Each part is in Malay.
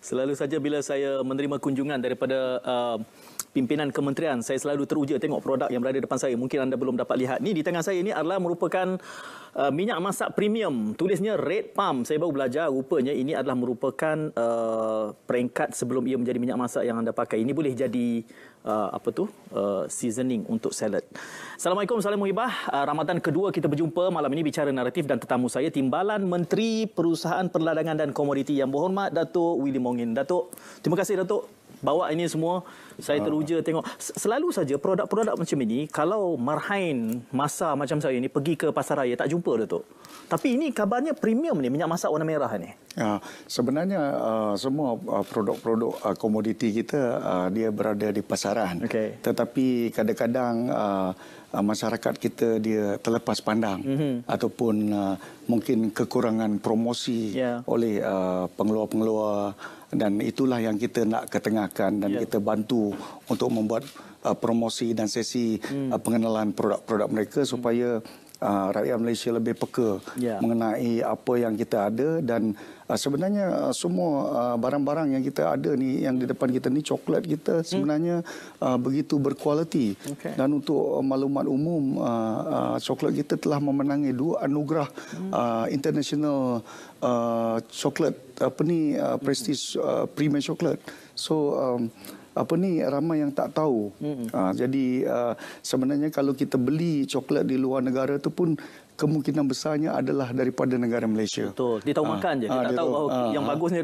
selalu saja bila saya menerima kunjungan daripada uh, pimpinan kementerian saya selalu teruja tengok produk yang berada depan saya mungkin anda belum dapat lihat ni di tengah saya ini adalah merupakan uh, minyak masak premium tulisnya red pump saya baru belajar rupanya ini adalah merupakan uh, peringkat sebelum ia menjadi minyak masak yang anda pakai ini boleh jadi uh, apa tu uh, seasoning untuk salad assalamualaikum salam muhibah uh, ramadan kedua kita berjumpa malam ini bicara naratif dan tetamu saya timbalan menteri perusahaan perladangan dan komoditi yang berhormat datuk willy mongin datuk terima kasih datuk bawa ini semua saya ah. teruja tengok selalu saja produk-produk macam ini kalau marhain masa macam saya ini pergi ke pasaraya tak jumpa dah tu tapi ini kabarnya premium ni minyak masak warna merah ni ya, sebenarnya uh, semua uh, produk-produk uh, komoditi kita uh, dia berada di pasaran okay. tetapi kadang-kadang uh, uh, masyarakat kita dia terlepas pandang mm-hmm. ataupun uh, mungkin kekurangan promosi yeah. oleh uh, pengeluar-pengeluar dan itulah yang kita nak ketengahkan dan yeah. kita bantu untuk membuat uh, promosi dan sesi hmm. uh, pengenalan produk-produk mereka supaya hmm uh, rakyat Malaysia lebih peka yeah. mengenai apa yang kita ada dan uh, sebenarnya uh, semua uh, barang-barang uh, yang kita ada ni yang di depan kita ni coklat kita hmm. sebenarnya uh, begitu berkualiti okay. dan untuk uh, maklumat umum uh, uh, coklat kita telah memenangi dua anugerah hmm. uh, international uh, coklat apa ni uh, prestige uh, premium coklat so um, apa ni ramai yang tak tahu. Mm-hmm. Uh, jadi uh, sebenarnya kalau kita beli coklat di luar negara tu pun kemungkinan besarnya adalah daripada negara Malaysia. Betul. Dia tahu ha. makan je. Dia ha, tak dia tahu, tahu. Oh, ha. yang ha. bagusnya.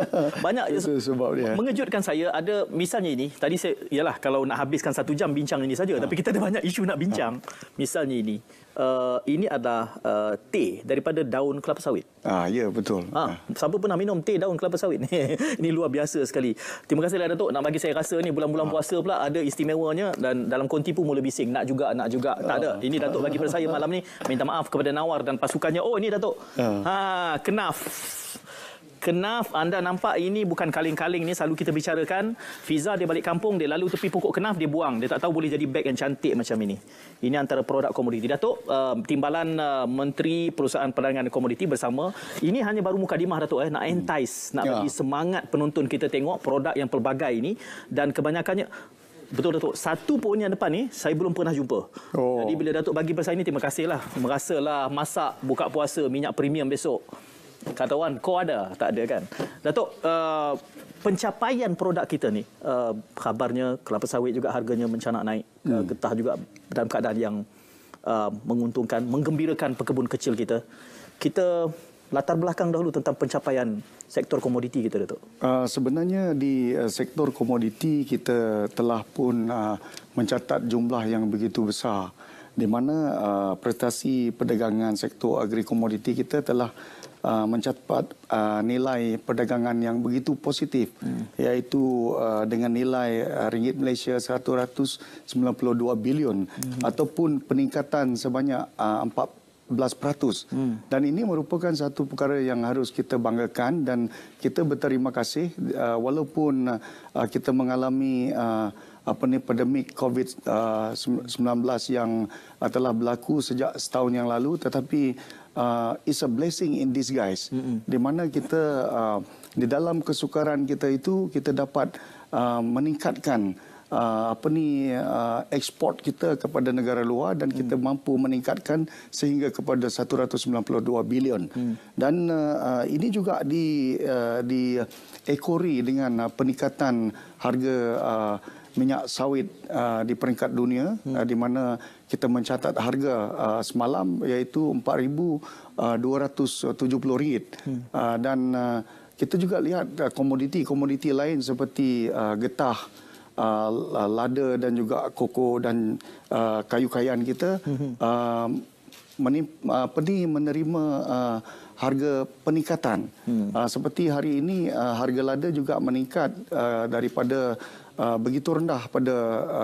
Banyak je. sebab dia. Mengejutkan saya, ada misalnya ini. Tadi saya, ialah kalau nak habiskan satu jam bincang ini saja. Ha. Tapi kita ada banyak isu nak bincang. Ha. Misalnya ini uh, ini adalah uh, teh daripada daun kelapa sawit. Ah, ya betul. Ah, ha, siapa pernah minum teh daun kelapa sawit ni? ini luar biasa sekali. Terima kasihlah Datuk nak bagi saya rasa ni bulan-bulan ha. puasa pula ada istimewanya dan dalam konti pun mula bising nak juga nak juga. Tak ah. ada. Ini Datuk bagi pada saya malam ni. Minta maaf kepada Nawar dan pasukannya. Oh, ini Datuk. Ha, ha kenaf kenaf anda nampak ini bukan kaling kaling ni selalu kita bicarakan Fiza dia balik kampung dia lalu tepi pokok kenaf dia buang dia tak tahu boleh jadi beg yang cantik macam ini ini antara produk komoditi Datuk uh, timbalan uh, menteri perusahaan perdagangan komoditi bersama ini hanya baru mukadimah Datuk eh nak entice hmm. nak ya. bagi semangat penonton kita tengok produk yang pelbagai ini dan kebanyakannya Betul Datuk. Satu pun yang depan ni saya belum pernah jumpa. Oh. Jadi bila Datuk bagi pasal ini terima kasihlah. Merasalah masak buka puasa minyak premium besok katawan kau ada tak ada kan datuk uh, pencapaian produk kita ni uh, kabarnya kelapa sawit juga harganya mencanak naik uh, hmm. uh, getah juga dalam keadaan yang uh, menguntungkan menggembirakan pekebun kecil kita kita latar belakang dahulu tentang pencapaian sektor komoditi kita datuk uh, sebenarnya di uh, sektor komoditi kita telah pun uh, mencatat jumlah yang begitu besar di mana uh, prestasi perdagangan sektor agri komoditi kita telah uh, mencatat uh, nilai perdagangan yang begitu positif hmm. iaitu uh, dengan nilai uh, ringgit Malaysia 192 bilion hmm. ataupun peningkatan sebanyak uh, 4 peratus hmm. dan ini merupakan satu perkara yang harus kita banggakan dan kita berterima kasih uh, walaupun uh, kita mengalami apa ni pandemik COVID-19 uh, yang uh, telah berlaku sejak setahun yang lalu tetapi uh, it's a blessing in disguise mm-hmm. di mana kita uh, di dalam kesukaran kita itu kita dapat uh, meningkatkan uh, apa ni uh, ekspor kita kepada negara luar dan mm. kita mampu meningkatkan sehingga kepada 192 bilion mm. dan uh, ini juga di uh, di ekori dengan uh, peningkatan harga uh, minyak sawit uh, di peringkat dunia hmm. Uh, di mana kita mencatat harga uh, semalam iaitu 4270 uh, ringgit hmm. uh, dan kita juga lihat komoditi-komoditi lain seperti getah uh, lada dan juga koko dan uh, kayu-kayan kita hmm. uh, uh, pedih menerima uh, harga peningkatan hmm. uh, seperti hari ini uh, harga lada juga meningkat uh, daripada Uh, begitu rendah pada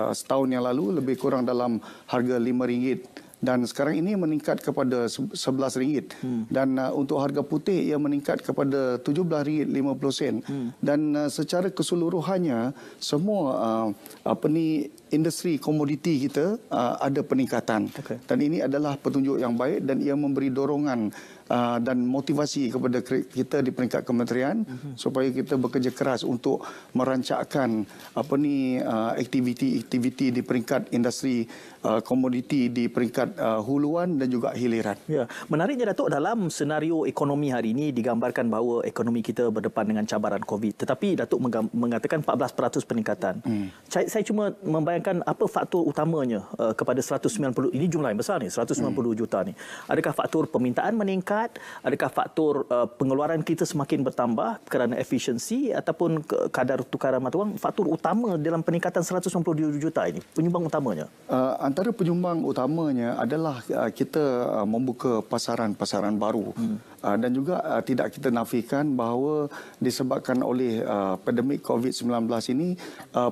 uh, setahun yang lalu lebih kurang dalam harga RM5 dan sekarang ini meningkat kepada RM11 hmm. dan uh, untuk harga putih ia meningkat kepada RM17.50 hmm. dan uh, secara keseluruhannya semua uh, apa ni industri komoditi kita uh, ada peningkatan okay. dan ini adalah petunjuk yang baik dan ia memberi dorongan Ah, dan motivasi kepada kita di peringkat kementerian uh mhm. -huh. supaya kita bekerja keras untuk merancakkan apa ni aktiviti-aktiviti ah, uh, di peringkat industri uh, komoditi di peringkat uh, huluan dan juga hiliran. Ya. Menariknya Datuk dalam senario ekonomi hari ini digambarkan bahawa ekonomi kita berdepan dengan cabaran COVID tetapi Datuk mengatakan 14% peningkatan. Hmm. Saya, saya cuma membayangkan apa faktor utamanya uh, kepada 190 ini jumlah yang besar ni 190 hmm. juta ni. Adakah faktor permintaan meningkat melihat adakah faktor uh, pengeluaran kita semakin bertambah kerana efisiensi ataupun ke- kadar tukaran mata wang faktor utama dalam peningkatan 192 juta ini penyumbang utamanya uh, antara penyumbang utamanya adalah uh, kita uh, membuka pasaran-pasaran baru hmm. Uh, dan juga uh, tidak kita nafikan bahawa disebabkan oleh uh, pandemik COVID-19 ini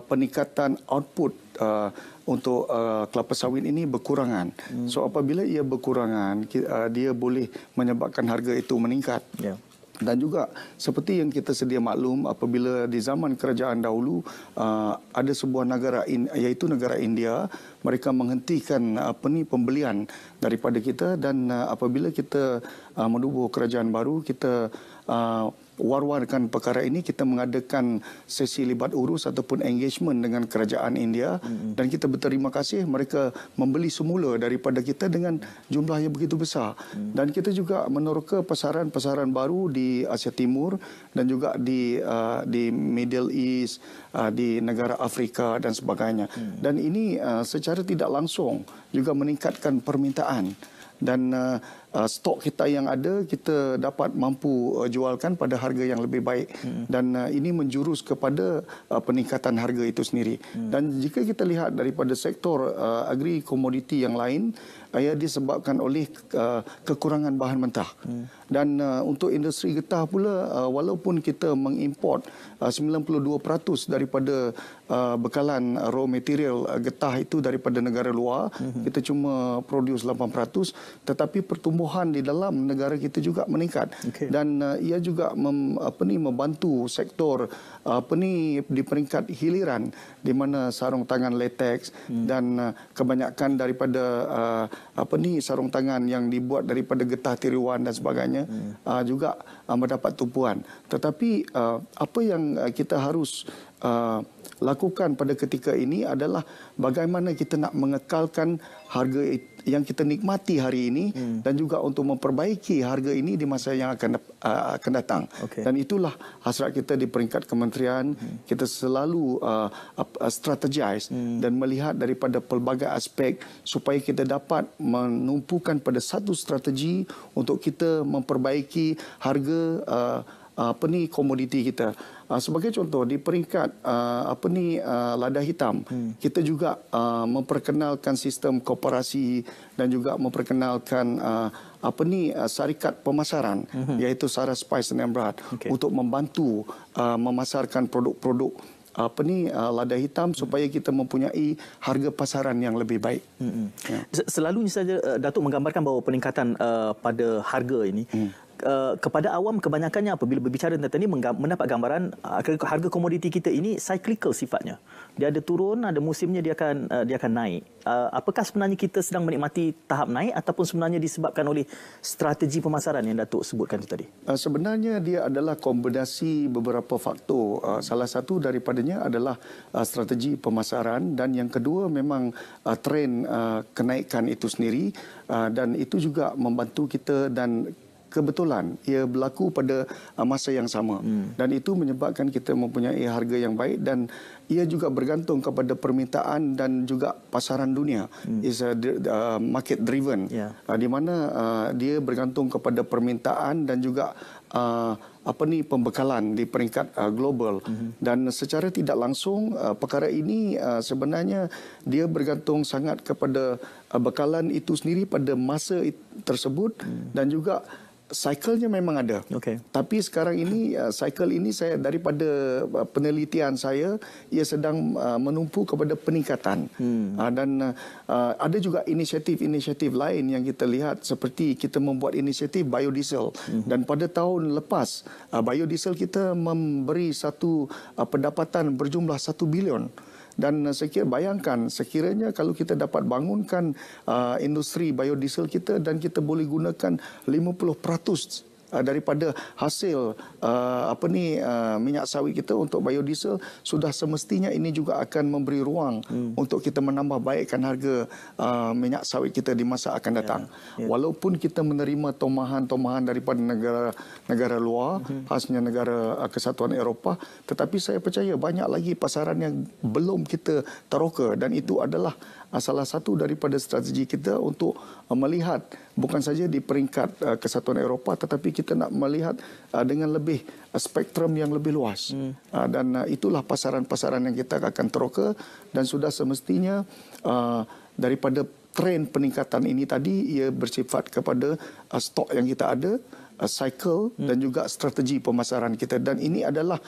peningkatan output untuk uh, kelapa sawit ini berkurangan. Hmm. So apabila ia berkurangan, uh, dia boleh menyebabkan harga itu meningkat. Yeah. Dan juga seperti yang kita sedia maklum apabila di zaman kerajaan dahulu uh, ada sebuah negara in, iaitu negara India mereka menghentikan apa uh, ni pembelian daripada kita dan uh, apabila kita uh, menubuh kerajaan baru kita uh, Warwarkan perkara ini kita mengadakan sesi libat urus ataupun engagement dengan kerajaan India mm-hmm. dan kita berterima kasih mereka membeli semula daripada kita dengan jumlah yang begitu besar mm-hmm. dan kita juga meneroka pasaran-pasaran baru di Asia Timur dan juga di uh, di Middle East uh, di negara Afrika dan sebagainya mm-hmm. dan ini uh, secara tidak langsung juga meningkatkan permintaan dan uh, uh, stok kita yang ada kita dapat mampu uh, jualkan pada harga yang lebih baik hmm. dan uh, ini menjurus kepada uh, peningkatan harga itu sendiri. Hmm. Dan jika kita lihat daripada sektor uh, agri komoditi yang lain uh, ia disebabkan oleh uh, kekurangan bahan mentah. Hmm. Dan uh, untuk industri getah pula walaupun kita mengimport 92% daripada bekalan raw material getah itu daripada negara luar, hmm. kita cuma produce 8% tetapi pertumbuhan pertumbuhan di dalam negara kita juga meningkat okay. dan uh, ia juga mem, apa ni membantu sektor uh, apa ni di peringkat hiliran di mana sarung tangan latex hmm. dan uh, kebanyakan daripada uh, apa ni sarung tangan yang dibuat daripada getah tiruan dan sebagainya hmm. uh, juga uh, mendapat tumpuan tetapi uh, apa yang uh, kita harus uh, lakukan pada ketika ini adalah bagaimana kita nak mengekalkan harga itu yang kita nikmati hari ini hmm. dan juga untuk memperbaiki harga ini di masa yang akan uh, akan datang. Okay. Dan itulah hasrat kita di peringkat kementerian hmm. kita selalu uh, uh, strategize hmm. dan melihat daripada pelbagai aspek supaya kita dapat menumpukan pada satu strategi untuk kita memperbaiki harga uh, apa ni komoditi kita. Ah, sebagai contoh di peringkat ah, apa ni ah, lada hitam, hmm. kita juga memperkenalkan sistem koperasi dan juga memperkenalkan apa ni syarikat pemasaran hmm. iaitu Sarah Spice and Embrad okay. untuk membantu memasarkan produk-produk apa ni lada hitam supaya kita mempunyai harga pasaran yang lebih baik. Hmm. hmm. Ya. Selalunya saja eh, Datuk menggambarkan bahawa peningkatan eh, pada harga ini hmm. Eh, kepada awam kebanyakannya apabila berbicara tentang ini mendapat gambaran uh, harga komoditi kita ini cyclical sifatnya. Dia ada turun, ada musimnya dia akan uh, dia akan naik. Uh, apakah sebenarnya kita sedang menikmati tahap naik ataupun sebenarnya disebabkan oleh strategi pemasaran yang Datuk sebutkan itu tadi? Uh, sebenarnya dia adalah kombinasi beberapa faktor. Uh, salah satu daripadanya adalah uh, strategi pemasaran dan yang kedua memang uh, tren uh, kenaikan itu sendiri uh, dan itu juga membantu kita dan kebetulan ia berlaku pada uh, masa yang sama hmm. dan itu menyebabkan kita mempunyai harga yang baik dan ia juga bergantung kepada permintaan dan juga pasaran dunia hmm. is uh, market driven yeah. uh, di mana uh, dia bergantung kepada permintaan dan juga uh, apa ni pembekalan di peringkat uh, global hmm. dan secara tidak langsung uh, perkara ini uh, sebenarnya dia bergantung sangat kepada uh, bekalan itu sendiri pada masa tersebut hmm. dan juga Cyclenya memang ada. Okay. Tapi sekarang ini uh, cycle ini saya daripada uh, penelitian saya ia sedang uh, menumpu kepada peningkatan. Hmm. Ah, dan ada juga inisiatif-inisiatif lain yang kita lihat seperti kita membuat inisiatif biodiesel hmm. dan pada tahun lepas biodiesel kita memberi satu pendapatan berjumlah satu bilion dan eh, saya kira bayangkan sekiranya kalau kita dapat bangunkan uh, industri biodiesel kita dan kita boleh gunakan 50% Ah, daripada hasil uh, apa ni uh, minyak sawit kita untuk biodiesel sudah semestinya ini juga akan memberi ruang hmm. untuk kita menambah baikkan harga uh, minyak sawit kita di masa akan ya, datang. Yeah. Yeah. Walaupun kita menerima tomahan-tomahan daripada negara-negara luar, hmm. khasnya negara uh, Kesatuan Eropah, tetapi saya percaya banyak lagi pasaran yang belum kita teroka dan itu adalah Ah, salah satu daripada strategi kita untuk ah, melihat bukan saja di peringkat ah, kesatuan Eropah tetapi kita nak melihat dengan lebih spektrum yang lebih luas hmm. dan itulah pasaran-pasaran yang kita akan teroka dan sudah semestinya daripada tren peningkatan ini tadi ia bersifat kepada stok yang kita ada cycle hmm. dan juga strategi pemasaran kita dan ini adalah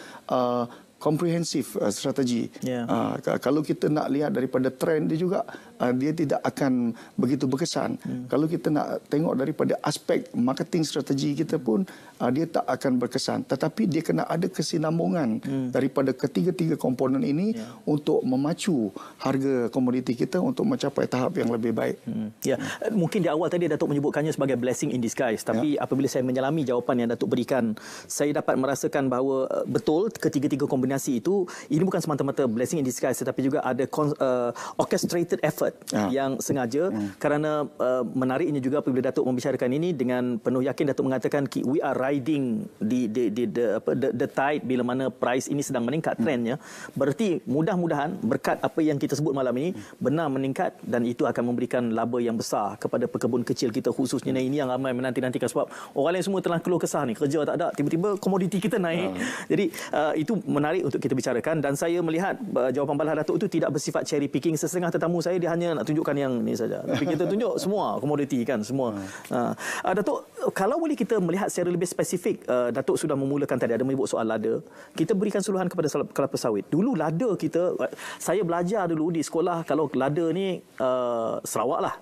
Komprehensif uh, strategi. Yeah. Uh, kalau kita nak lihat daripada trend dia juga, Ah, dia tidak akan begitu berkesan. Hmm. Kalau kita nak tengok daripada aspek marketing strategi kita pun uh, dia tak akan berkesan. Tetapi dia kena ada kesinambungan hmm. daripada ketiga-tiga komponen ini yeah. untuk memacu harga komoditi kita untuk mencapai tahap yang lebih baik. Hmm. Ya, yeah. mungkin di awal tadi Datuk menyebutkannya sebagai blessing in disguise, tapi yeah. apabila saya menyelami jawapan yang Datuk berikan, saya dapat merasakan bahawa eh, betul ketiga-tiga kombinasi itu ini bukan semata-mata blessing in disguise tetapi juga ada uh, orchestrated effort Albert ya. Ah. yang sengaja ya. kerana uh, menariknya juga apabila Datuk membicarakan ini dengan penuh yakin Datuk mengatakan we are riding di di di the apa the, the tide bila mana price ini sedang meningkat ya. trendnya berarti mudah-mudahan berkat apa yang kita sebut malam ini ya. benar meningkat dan itu akan memberikan laba yang besar kepada pekebun kecil kita khususnya ya. ini yang ramai menanti-nantikan sebab orang lain semua telah keluh kesah ni kerja tak ada tiba-tiba komoditi kita naik ya. jadi uh, itu menarik untuk kita bicarakan dan saya melihat uh, jawapan balas Datuk itu tidak bersifat cherry picking sesengah tetamu saya dia hanya nak tunjukkan yang ni saja tapi kita tunjuk semua komoditi kan semua hmm. ha. Ah, Datuk kalau boleh kita melihat secara lebih spesifik uh, Datuk sudah memulakan tadi ada menyebut soal lada kita berikan suluhan kepada kelapa sawit dulu lada kita uh, saya belajar dulu di sekolah kalau lada ni uh, Sarawak lah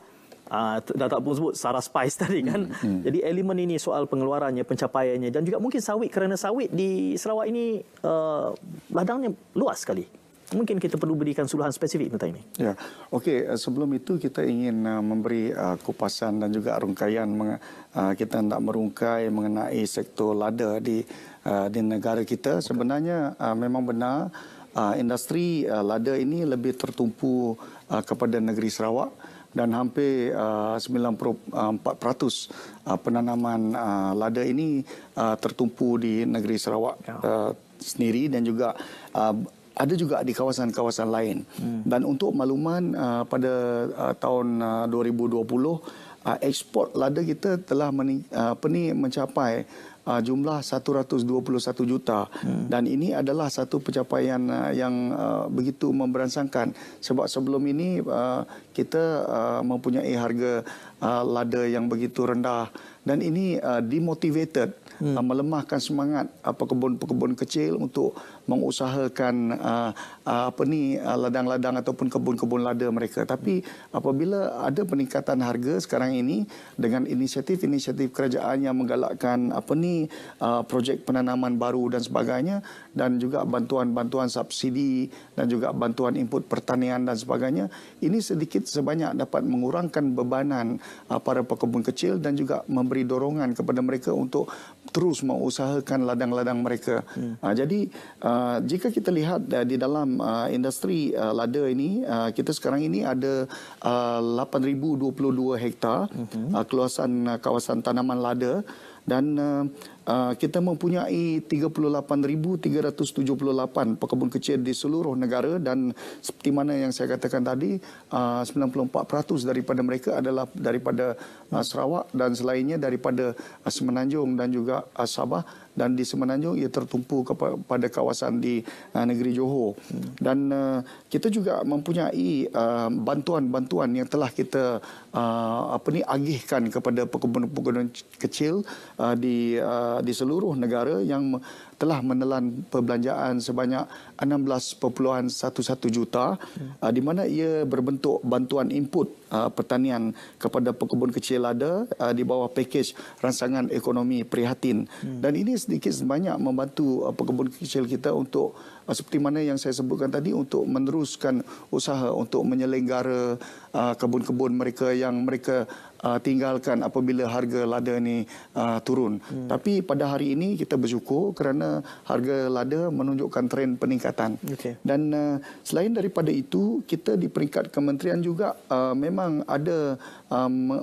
Uh, dah tak pun sebut Sarah Spice tadi kan hmm, hmm. jadi elemen ini soal pengeluarannya pencapaiannya dan juga mungkin sawit kerana sawit di Sarawak ini uh, ladangnya luas sekali mungkin kita perlu berikan suluhan spesifik tentang ini. Ya, okey. Eh, sebelum itu kita ingin eh, memberi eh, kupasan dan juga rungkaian kita hendak merungkai mengenai sektor lada di di negara kita. Okay. Sebenarnya memang benar industri lada ini lebih tertumpu kepada negeri Sarawak dan hampir 94% peratus penanaman lada ini tertumpu di negeri Sarawak ya. sendiri dan juga uh, ada juga di kawasan-kawasan lain. Hmm. Dan untuk makluman uh, pada uh, tahun uh, 2020 uh, ekspor lada kita telah peni uh, mencapai uh, jumlah 121 juta hmm. dan ini adalah satu pencapaian yang begitu memberansangkan sebab sebelum ini kita mempunyai harga lada yang begitu rendah dan ini uh, demotivated hmm. uh, melemahkan semangat uh, pekebun-pekebun kecil untuk mengusahakan uh, uh, apa ni uh, ladang-ladang ataupun kebun-kebun lada mereka tapi apabila ada peningkatan harga sekarang ini dengan inisiatif-inisiatif kerajaan yang menggalakkan apa ni uh, projek penanaman baru dan sebagainya dan juga bantuan-bantuan subsidi dan juga bantuan input pertanian dan sebagainya ini sedikit sebanyak dapat mengurangkan bebanan uh, para pekebun kecil dan juga memberi memberi dorongan kepada mereka untuk terus mengusahakan ladang-ladang mereka. Yeah. Hmm. Uh, jadi uh, jika kita lihat uh, di dalam uh, industri uh, lada ini, uh, kita sekarang ini ada uh, 8,022 hektar hmm uh, keluasan uh, kawasan tanaman lada dan uh, Ah, kita mempunyai 38,378 pekebun kecil di seluruh negara dan seperti mana yang saya katakan tadi, ah, uh, 94% daripada mereka adalah daripada uh, Sarawak dan selainnya daripada uh, Semenanjung dan juga uh, Sabah dan di Semenanjung ia tertumpu kepada kawasan di uh, negeri Johor hmm. dan uh, kita juga mempunyai uh, bantuan-bantuan uh, yang telah kita uh, apa ni agihkan kepada pekebun-pekebun kecil uh, di uh, di seluruh negara yang telah menelan perbelanjaan sebanyak 16.11 juta hmm. uh, di mana ia berbentuk bantuan input uh, pertanian kepada pekebun kecil lada uh, di bawah pakej rangsangan ekonomi prihatin hmm. dan ini sedikit sebanyak membantu uh, pekebun kecil kita untuk seperti mana yang saya sebutkan tadi untuk meneruskan usaha untuk menyelenggara uh, kebun-kebun mereka yang mereka uh, tinggalkan apabila harga lada ini uh, turun. Hmm. Tapi pada hari ini kita bersyukur kerana harga lada menunjukkan tren peningkatan. Okay. Dan uh, selain daripada itu, kita di peringkat kementerian juga uh, memang ada um,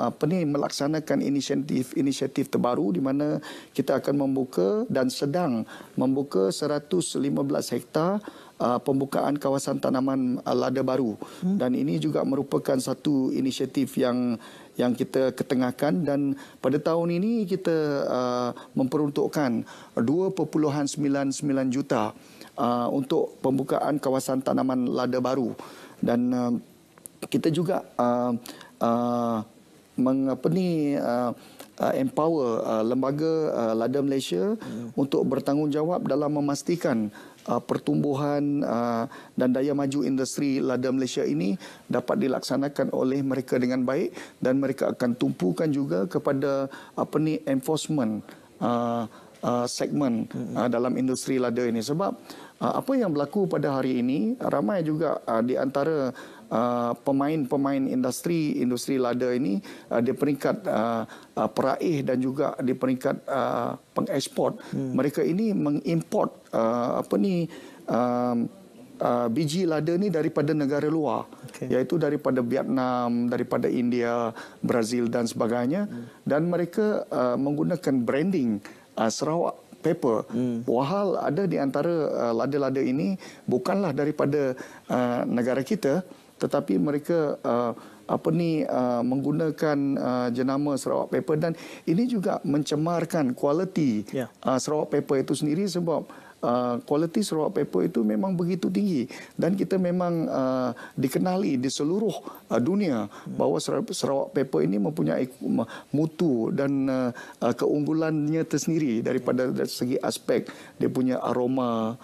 apa ni, melaksanakan inisiatif-inisiatif terbaru di mana kita akan membuka dan sedang membuka 115 hektar uh, pembukaan kawasan tanaman lada baru hmm. dan ini juga merupakan satu inisiatif yang yang kita ketengahkan dan pada tahun ini kita uh, memperuntukkan 2.99 juta uh, untuk pembukaan kawasan tanaman lada baru dan uh, kita juga uh, uh, mengapa ni uh, uh, empower uh, lembaga uh, lada Malaysia yeah. Hmm. untuk bertanggungjawab dalam memastikan uh, pertumbuhan uh, dan daya maju industri lada Malaysia ini dapat dilaksanakan oleh mereka dengan baik dan mereka akan tumpukan juga kepada apa ni enforcement uh, Uh, segmen hmm. uh, dalam industri lada ini sebab uh, apa yang berlaku pada hari ini ramai juga uh, di antara Uh, pemain-pemain industri industri lada ini uh, di peringkat uh, uh, peraih dan juga di peringkat uh, pengekspor hmm. mereka ini mengimport uh, apa ni um, Uh, biji lada ni daripada negara luar okay. iaitu daripada Vietnam, daripada India, Brazil dan sebagainya hmm. dan mereka uh, menggunakan branding uh, Sarawak paper. Hmm. Wahal ada di antara uh, lada-lada ini bukanlah daripada uh, negara kita tetapi mereka uh, apa ni uh, menggunakan uh, jenama Sarawak paper dan ini juga mencemarkan kualiti yeah. uh, Sarawak paper itu sendiri sebab kualiti uh, raw paper itu memang begitu tinggi dan kita memang uh, dikenali di seluruh uh, dunia bahawa Sarawak paper ini mempunyai mutu dan uh, uh, keunggulannya tersendiri daripada dari segi aspek dia punya aroma,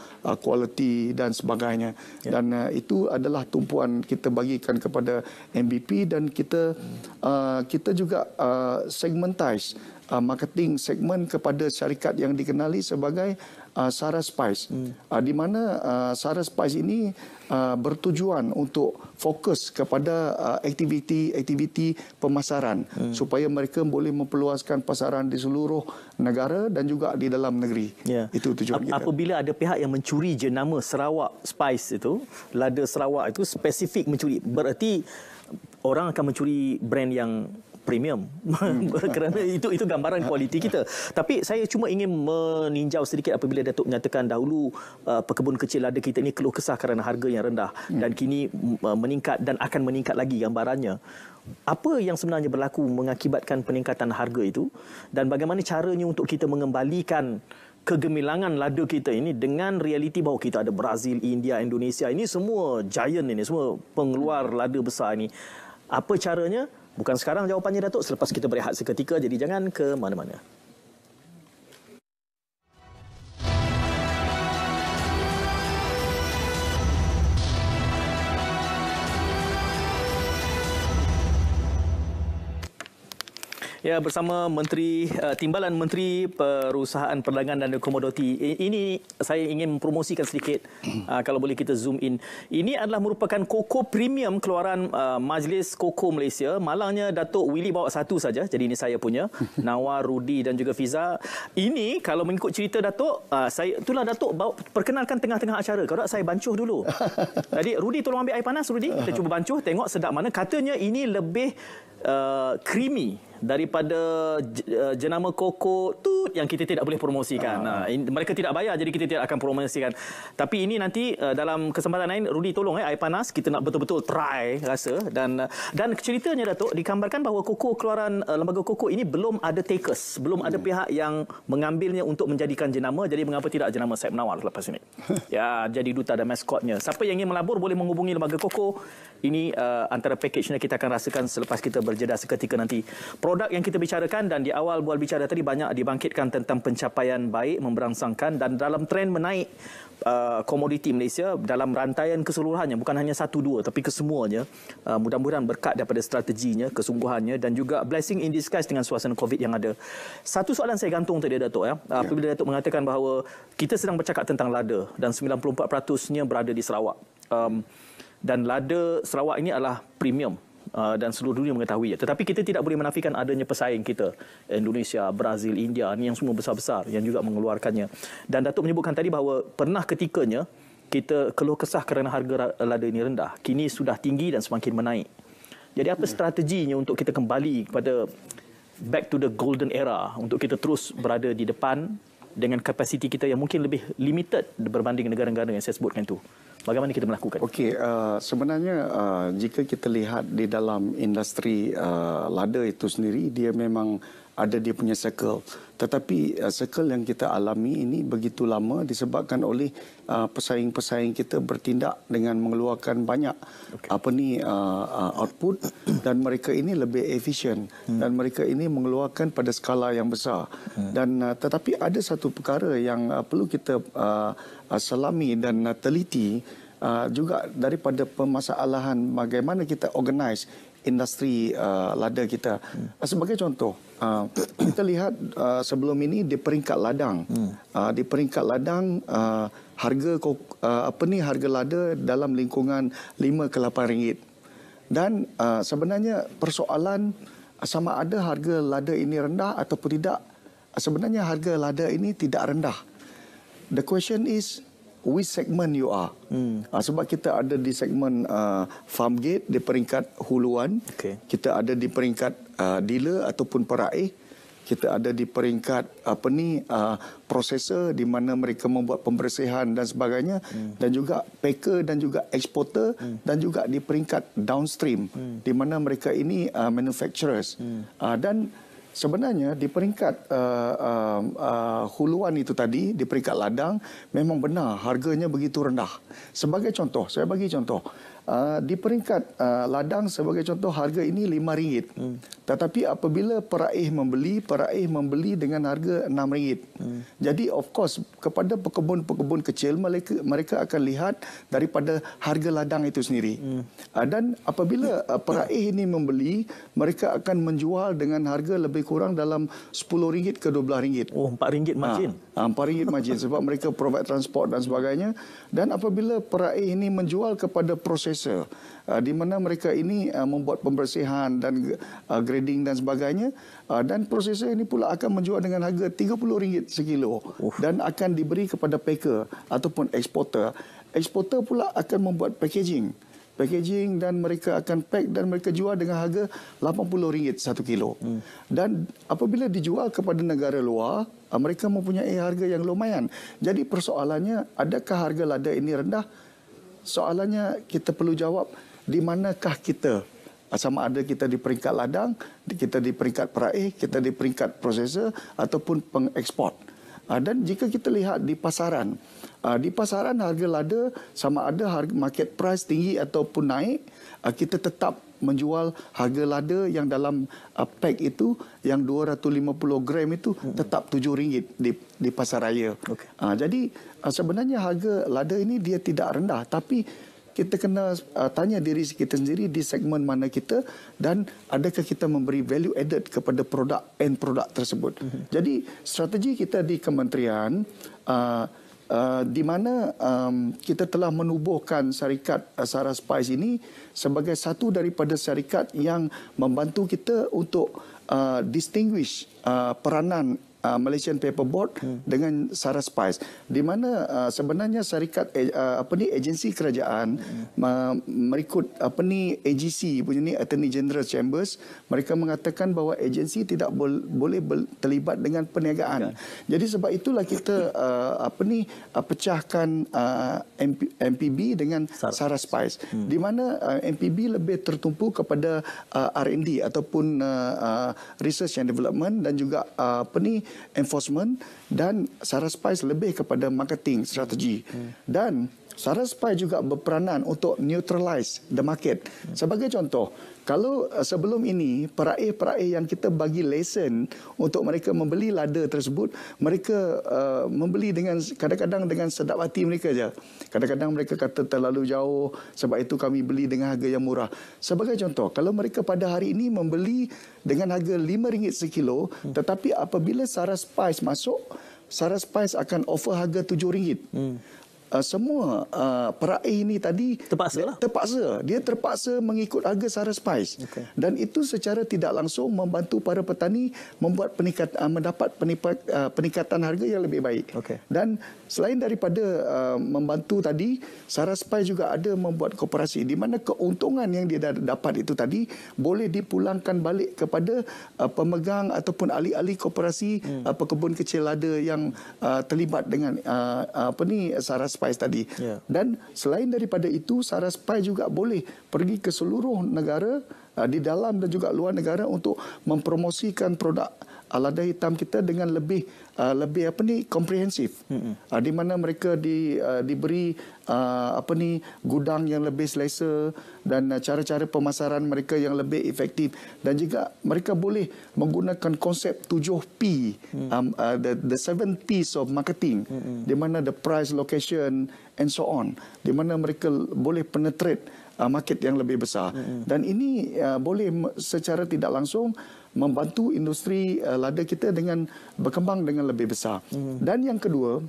kualiti uh, dan sebagainya. Yeah. Dan uh, itu adalah tumpuan kita bagikan kepada MBP dan kita uh, kita juga uh, segmentize uh, marketing segmen kepada syarikat yang dikenali sebagai uh, Sarah Spice hmm. uh, di mana uh, Sarah Spice ini uh, bertujuan untuk fokus kepada uh, aktiviti-aktiviti pemasaran hmm. supaya mereka boleh memperluaskan pasaran di seluruh negara dan juga di dalam negeri. Yeah. Itu tujuan Ap- kita. Apabila ada pihak yang mencuri jenama Sarawak Spice itu, lada Sarawak itu spesifik mencuri, bererti orang akan mencuri brand yang premium hmm. kerana itu itu gambaran kualiti kita tapi saya cuma ingin meninjau sedikit apabila Datuk menyatakan dahulu uh, pekebun kecil lada kita ini keluh kesah kerana harga yang rendah hmm. dan kini uh, meningkat dan akan meningkat lagi gambarannya apa yang sebenarnya berlaku mengakibatkan peningkatan harga itu dan bagaimana caranya untuk kita mengembalikan kegemilangan lada kita ini dengan realiti bahawa kita ada Brazil, India, Indonesia ini semua giant ini semua pengeluar lada besar ini apa caranya Bukan sekarang jawapannya Datuk selepas kita berehat seketika jadi jangan ke mana-mana. Ya bersama Menteri uh, Timbalan Menteri Perusahaan Perdagangan dan Komoditi. Ini saya ingin mempromosikan sedikit uh, kalau boleh kita zoom in. Ini adalah merupakan koko premium keluaran uh, Majlis Koko Malaysia. Malangnya Datuk Willy bawa satu saja. Jadi ini saya punya. Nawar, Rudi dan juga Fiza. Ini kalau mengikut cerita Datuk, uh, saya itulah Datuk bawa, perkenalkan tengah-tengah acara. Kalau tak saya bancuh dulu. Jadi Rudi tolong ambil air panas Rudi. Kita cuba bancuh tengok sedap mana. Katanya ini lebih uh, creamy daripada uh, jenama koko tu yang kita tidak boleh promosikan. Ha. Ha. mereka tidak bayar jadi kita tidak akan promosikan. Tapi ini nanti uh, dalam kesempatan lain Rudi tolong eh air panas kita nak betul-betul try rasa dan uh, dan ceritanya Datuk digambarkan bahawa koko keluaran lembaga koko ini belum ada takers, belum ada hmm. pihak yang mengambilnya untuk menjadikan jenama. Jadi mengapa tidak jenama Syed Menawar lepas ini? ya, jadi duta dan maskotnya. Siapa yang ingin melabur boleh menghubungi lembaga koko. Ini uh, antara package kita akan rasakan selepas kita berjeda seketika nanti. Produk yang kita bicarakan dan di awal bual bicara tadi banyak dibangkitkan tentang pencapaian baik memberangsangkan dan dalam tren menaik uh, komoditi Malaysia dalam rantaian keseluruhannya bukan hanya satu dua tapi kesemuanya uh, mudah-mudahan berkat daripada strateginya kesungguhannya dan juga blessing in disguise dengan suasana COVID yang ada satu soalan saya gantung tadi Datuk ya, uh, ya. apabila yeah. mengatakan bahawa kita sedang bercakap tentang lada dan 94%-nya berada di Sarawak um, dan lada Sarawak ini adalah premium Uh, dan seluruh dunia mengetahui. Tetapi kita tidak boleh menafikan adanya pesaing kita. Indonesia, Brazil, India ini yang semua besar-besar yang juga mengeluarkannya. Dan Datuk menyebutkan tadi bahawa pernah ketikanya kita keluh kesah kerana harga lada ini rendah. Kini sudah tinggi dan semakin menaik. Jadi apa hmm. strateginya untuk kita kembali kepada back to the golden era untuk kita terus berada di depan dengan kapasiti kita yang mungkin lebih limited berbanding negara-negara yang saya sebutkan itu. Bagaimana kita melakukan? Okey, uh, sebenarnya uh, jika kita lihat di dalam industri uh, lada itu sendiri, dia memang ada dia punya circle. Tetapi uh, circle yang kita alami ini begitu lama disebabkan oleh uh, pesaing-pesaing kita bertindak dengan mengeluarkan banyak okay. apa ni uh, uh, output dan mereka ini lebih efisien hmm. dan mereka ini mengeluarkan pada skala yang besar. Hmm. Dan uh, tetapi ada satu perkara yang uh, perlu kita uh, uh, selami dan uh, teliti uh, juga daripada permasalahan bagaimana kita organize industri uh, lada kita. Hmm. Uh, sebagai contoh, uh, kita lihat uh, sebelum ini di peringkat ladang hmm. uh, di peringkat ladang uh, harga uh, apa ni harga lada dalam lingkungan 5 ke 8 ringgit dan uh, sebenarnya persoalan sama ada harga lada ini rendah ataupun tidak sebenarnya harga lada ini tidak rendah the question is which segment you are hmm. uh, sebab kita ada di segmen uh, farm gate di peringkat huluan okay. kita ada di peringkat uh, dealer ataupun peraih kita ada di peringkat apa ni uh, prosesor di mana mereka membuat pembersihan dan sebagainya hmm. dan juga packer dan juga exporter hmm. dan juga di peringkat downstream hmm. di mana mereka ini uh, manufacturers hmm. uh, dan sebenarnya di peringkat uh, uh, uh, huluan itu tadi di peringkat ladang memang benar harganya begitu rendah sebagai contoh saya bagi contoh Ah, di peringkat uh, ladang sebagai contoh harga ini RM5. Hmm. Tetapi apabila peraih membeli, peraih membeli dengan harga RM6. Hmm. Jadi of course kepada pekebun-pekebun kecil mereka, mereka akan lihat daripada harga ladang itu sendiri. Hmm. Uh, dan apabila uh, peraih ini membeli, mereka akan menjual dengan harga lebih kurang dalam RM10 ke RM12. Oh RM4 margin. RM4 ringgit uh, sebab mereka provide transport dan sebagainya. Dan apabila peraih ini menjual kepada proses biasa uh, di mana mereka ini uh, membuat pembersihan dan uh, grading dan sebagainya uh, dan prosesor ini pula akan menjual dengan harga RM30 sekilo Uf. dan akan diberi kepada packer ataupun eksporter eksporter pula akan membuat packaging packaging dan mereka akan pack dan mereka jual dengan harga RM80 satu kilo. Hmm. Dan apabila dijual kepada negara luar, mereka mempunyai harga yang lumayan. Jadi persoalannya, adakah harga lada ini rendah? soalannya kita perlu jawab di manakah kita sama ada kita di peringkat ladang, kita di peringkat peraih, kita di peringkat prosesor ataupun pengekspor. Ah, dan jika kita lihat di pasaran, ah, di pasaran harga lada sama ada harga market price tinggi ataupun naik, ah, kita tetap menjual harga lada yang dalam pack itu yang 250 gram itu hmm. tetap 7 ringgit di di pasar raya. Okay. Jadi Ah, sebenarnya harga lada ini dia tidak rendah tapi kita kena ah, tanya diri kita sendiri di segmen mana kita dan adakah kita memberi value added kepada produk end produk tersebut. Mm-hmm. Jadi strategi kita di kementerian uh, uh, di mana um, kita telah menubuhkan syarikat uh, Sarah Spice ini sebagai satu daripada syarikat yang membantu kita untuk uh, distinguish uh, peranan uh, Malaysian Paper Board hmm. dengan Sarah Spice di mana uh, sebenarnya syarikat eh, uh, apa ni agensi kerajaan hmm. uh, merikut apa ni AGC punya ni Attorney General Chambers mereka mengatakan bahawa agensi tidak bol- boleh terlibat dengan perniagaan. Hmm. Jadi sebab itulah kita uh, apa ni uh, pecahkan uh, MP- MPB dengan Sarah, Sarah Spice hmm. di mana uh, MPB lebih tertumpu kepada uh, R&D ataupun uh, uh, research and development dan juga uh, apa ni uh, enforcement dan Saraspice lebih kepada marketing strategi hmm. dan Saraspice juga berperanan untuk neutralize the market. Sebagai contoh, kalau eh, sebelum ini peraih-peraih yang kita bagi lesen untuk mereka membeli lada tersebut, mereka uh, membeli dengan kadang-kadang dengan sedap hati mereka saja. Kadang-kadang mereka kata terlalu jauh sebab itu kami beli dengan harga yang murah. Sebagai contoh, kalau mereka pada hari ini membeli dengan harga RM5 sekilo, hmm. tetapi apabila Sarah Spice masuk, Sarah Spice akan offer harga RM7. Hmm uh, semua uh, ah, peraih ini tadi terpaksa lah. Terpaksa. Dia terpaksa mengikut harga Sara Spice. Okay. Dan itu secara tidak langsung membantu para petani membuat peningkat, uh, mendapat penipat, uh, peningkatan harga yang lebih baik. Okay. Dan selain daripada uh, membantu tadi, Sara Spice juga ada membuat koperasi di mana keuntungan yang dia dapat itu tadi boleh dipulangkan balik kepada uh, pemegang ataupun ahli-ahli koperasi hmm. uh, pekebun kecil ada yang uh, terlibat dengan uh, apa ni saras spies tadi. Yeah. Dan selain daripada itu, Sara spy juga boleh pergi ke seluruh negara uh, di dalam dan juga luar negara untuk mempromosikan produk alada hitam kita dengan lebih uh, lebih apa ni komprehensif mm-hmm. uh, di mana mereka di uh, diberi uh, apa ni gudang yang lebih selesa dan uh, cara-cara pemasaran mereka yang lebih efektif dan juga mereka boleh menggunakan konsep 7P mm-hmm. um, uh, the the seven P's of marketing mm-hmm. di mana the price location and so on di mana mereka boleh penetrate uh, market yang lebih besar dan ini uh, boleh secara tidak langsung membantu industri uh, lada kita dengan berkembang dengan lebih besar. Hmm. Dan yang kedua,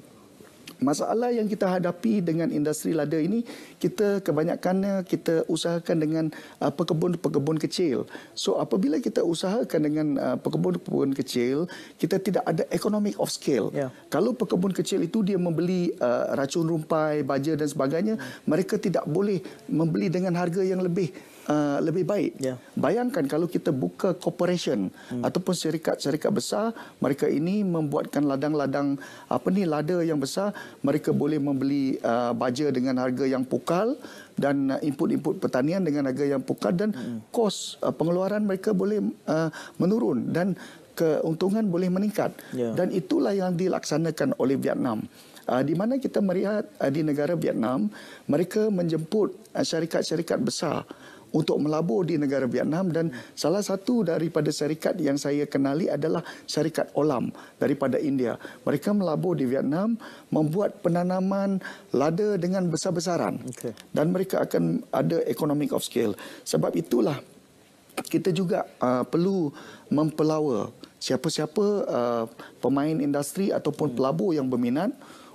masalah yang kita hadapi dengan industri lada ini kita kebanyakannya kita usahakan dengan uh, pekebun-pekebun kecil. So apabila kita usahakan dengan uh, pekebun-pekebun kecil, kita tidak ada economic of scale. Yeah. Kalau pekebun kecil itu dia membeli uh, racun rumpai, baja dan sebagainya, hmm. mereka tidak boleh membeli dengan harga yang lebih Uh, lebih baik. Yeah. Bayangkan kalau kita buka corporation hmm. ataupun syarikat-syarikat besar, mereka ini membuatkan ladang-ladang apa ni lada yang besar, mereka boleh membeli uh, baja dengan harga yang pukal dan uh, input-input pertanian dengan harga yang pukal dan hmm. kos uh, pengeluaran mereka boleh uh, menurun dan keuntungan boleh meningkat. Yeah. Dan itulah yang dilaksanakan oleh Vietnam. Uh, di mana kita melihat uh, di negara Vietnam, mereka menjemput uh, syarikat-syarikat besar untuk melabur di negara Vietnam dan salah satu daripada syarikat yang saya kenali adalah syarikat Olam daripada India. Mereka melabur di Vietnam membuat penanaman lada dengan besar-besaran okay. dan mereka akan ada economic of scale. Sebab itulah kita juga uh, perlu mempelawa siapa-siapa uh, pemain industri ataupun hmm. pelabur yang berminat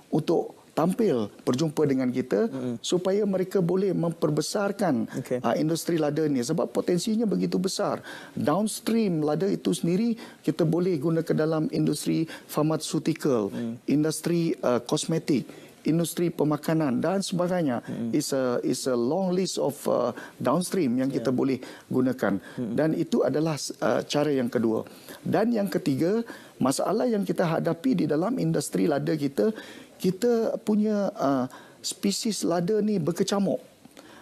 untuk tampil berjumpa dengan kita mm. supaya mereka boleh memperbesarkan okay. uh, industri lada ini sebab potensinya begitu besar. Downstream lada itu sendiri kita boleh guna ke dalam industri pharmaceutical, mm. industri uh, ah, kosmetik, industri pemakanan dan sebagainya. Mm. It's a it's a long list of uh, downstream yang kita yeah. boleh gunakan mm. dan itu adalah uh, cara yang kedua. Dan yang ketiga, masalah yang kita hadapi di dalam industri lada kita kita punya uh, spesies lada ni berkecamuk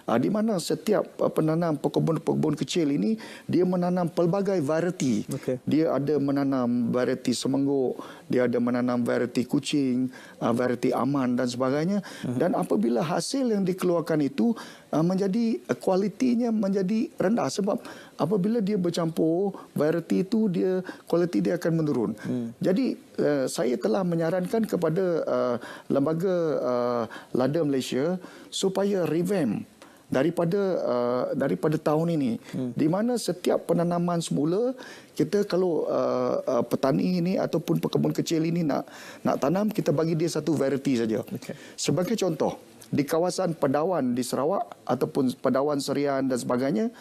uh, di mana setiap uh, penanam pekebun-pekebun kecil ini dia menanam pelbagai variety. Okay. Dia ada menanam variety semangguk, dia ada menanam variety kucing, uh, variety aman dan sebagainya. Uh -huh. Dan apabila hasil yang dikeluarkan itu uh, menjadi uh, kualitinya menjadi rendah sebab apabila dia bercampur variety itu dia kualiti dia akan menurun. Hmm. Jadi uh, saya telah menyarankan kepada uh, lembaga uh, Lada Malaysia supaya revamp daripada uh, daripada tahun ini hmm. di mana setiap penanaman semula kita kalau uh, uh, petani ini ataupun pekebun kecil ini nak nak tanam kita bagi dia satu variety saja okay. sebagai contoh di kawasan Pedawan di Sarawak ataupun Pedawan Serian dan sebagainya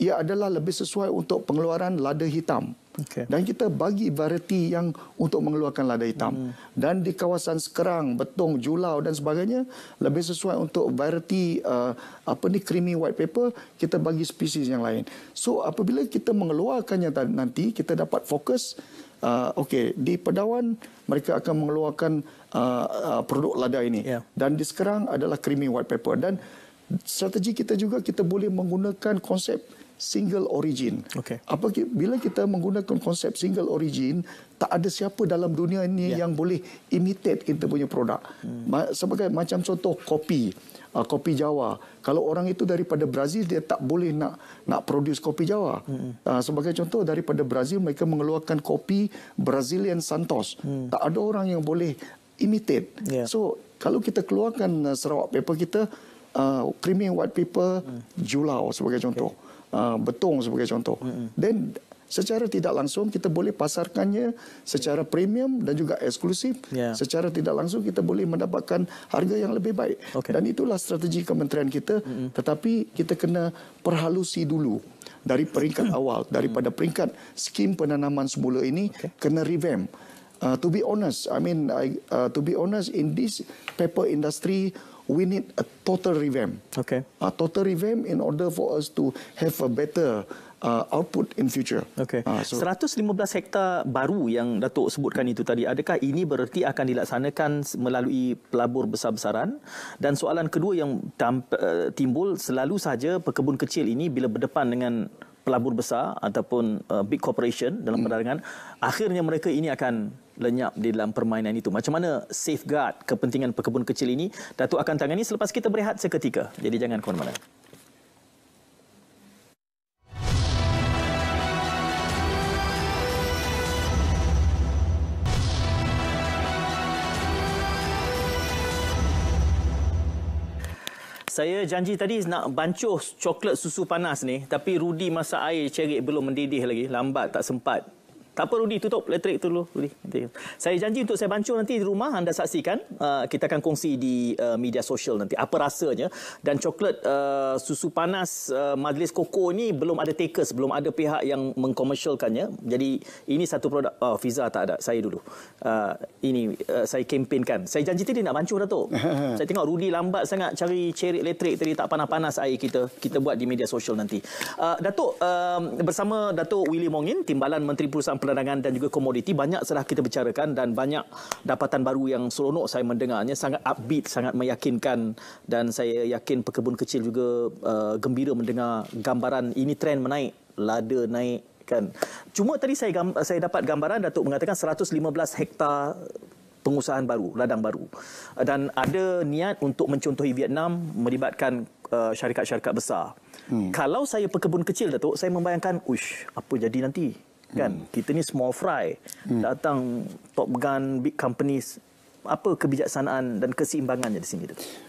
ia adalah lebih sesuai untuk pengeluaran lada hitam Okay. Dan kita bagi variety yang untuk mengeluarkan lada hitam. Hmm. Dan di kawasan Sekerang, Betong, Julau dan sebagainya lebih sesuai untuk variety uh, apa ni creamy white paper, kita bagi spesies yang lain. So apabila kita mengeluarkannya nanti, kita dapat fokus Uh, okay, di Pedawan mereka akan mengeluarkan uh, uh, produk lada ini yeah. dan di sekarang adalah creamy white paper dan strategi kita juga kita boleh menggunakan konsep single origin. Okay. Apa bila kita menggunakan konsep single origin, tak ada siapa dalam dunia ini yeah. yang boleh imitate kita punya produk. Hmm. Sebagai macam contoh kopi, ah, kopi Jawa. Kalau orang itu daripada Brazil dia tak boleh nak nak produce kopi Jawa. Hmm. Ah, sebagai contoh daripada Brazil mereka mengeluarkan kopi Brazilian Santos. Hmm. Tak ada orang yang boleh imitate. Yeah. So kalau kita keluarkan uh, Sarawak paper kita uh, creamy white paper hmm. julau sebagai contoh. Okay. Ah, betung sebagai contoh. Mm-hmm. Then secara tidak langsung kita boleh pasarkannya secara premium dan juga eksklusif. Yeah. Secara tidak langsung kita boleh mendapatkan harga yang lebih baik. Okay. Dan itulah strategi kementerian kita. Mm-hmm. Tetapi kita kena perhalusi dulu dari peringkat awal daripada mm. peringkat skim penanaman semula ini okay. kena revamp. Uh, to be honest, I mean I, uh, to be honest in this paper industry we need a total revamp. Okay. A total revamp in order for us to have a better uh, output in future. Okay. Uh, so, 115 hektar baru yang Datuk sebutkan itu tadi, adakah ini bererti akan dilaksanakan melalui pelabur besar-besaran? Dan soalan kedua yang uh, timbul, selalu saja pekebun kecil ini bila berdepan dengan pelabur besar ataupun uh, big corporation dalam hmm. perdagangan akhirnya mereka ini akan lenyap di dalam permainan itu. Macam mana safeguard kepentingan pekebun kecil ini? Datuk akan tangani selepas kita berehat seketika. Jadi jangan ke mana-mana. saya janji tadi nak bancuh coklat susu panas ni. Tapi Rudy masa air cerit belum mendidih lagi. Lambat, tak sempat. Tak apa Rudi. tutup elektrik itu dulu. Rudi. Saya janji untuk saya bancuh nanti di rumah, anda saksikan. Uh, kita akan kongsi di uh, media sosial nanti. Apa rasanya. Dan coklat uh, susu panas uh, majlis koko ni belum ada takers, belum ada pihak yang mengkomersialkannya. Jadi ini satu produk. Oh, visa tak ada. Saya dulu. Uh, ini uh, saya kempenkan. Saya janji tadi nak bancuh, Datuk. saya tengok Rudi lambat sangat cari cerit elektrik tadi tak panas-panas air kita. Kita buat di media sosial nanti. Uh, Datuk, uh, bersama Datuk Willy Mongin, Timbalan Menteri Perusahaan perdagangan dan juga komoditi banyak sudah kita bicarakan dan banyak dapatan baru yang seronok saya mendengarnya sangat upbeat sangat meyakinkan dan saya yakin pekebun kecil juga uh, gembira mendengar gambaran ini trend menaik lada naik kan cuma tadi saya gam- uh, saya dapat gambaran Datuk mengatakan 115 hektar pengusahaan baru ladang baru uh, dan ada niat untuk mencontohi Vietnam melibatkan uh, syarikat-syarikat besar hmm. kalau saya pekebun kecil Datuk saya membayangkan ush apa jadi nanti kan hmm. kita ni small fry hmm. datang top gun big companies apa kebijaksanaan dan keseimbangannya di sini?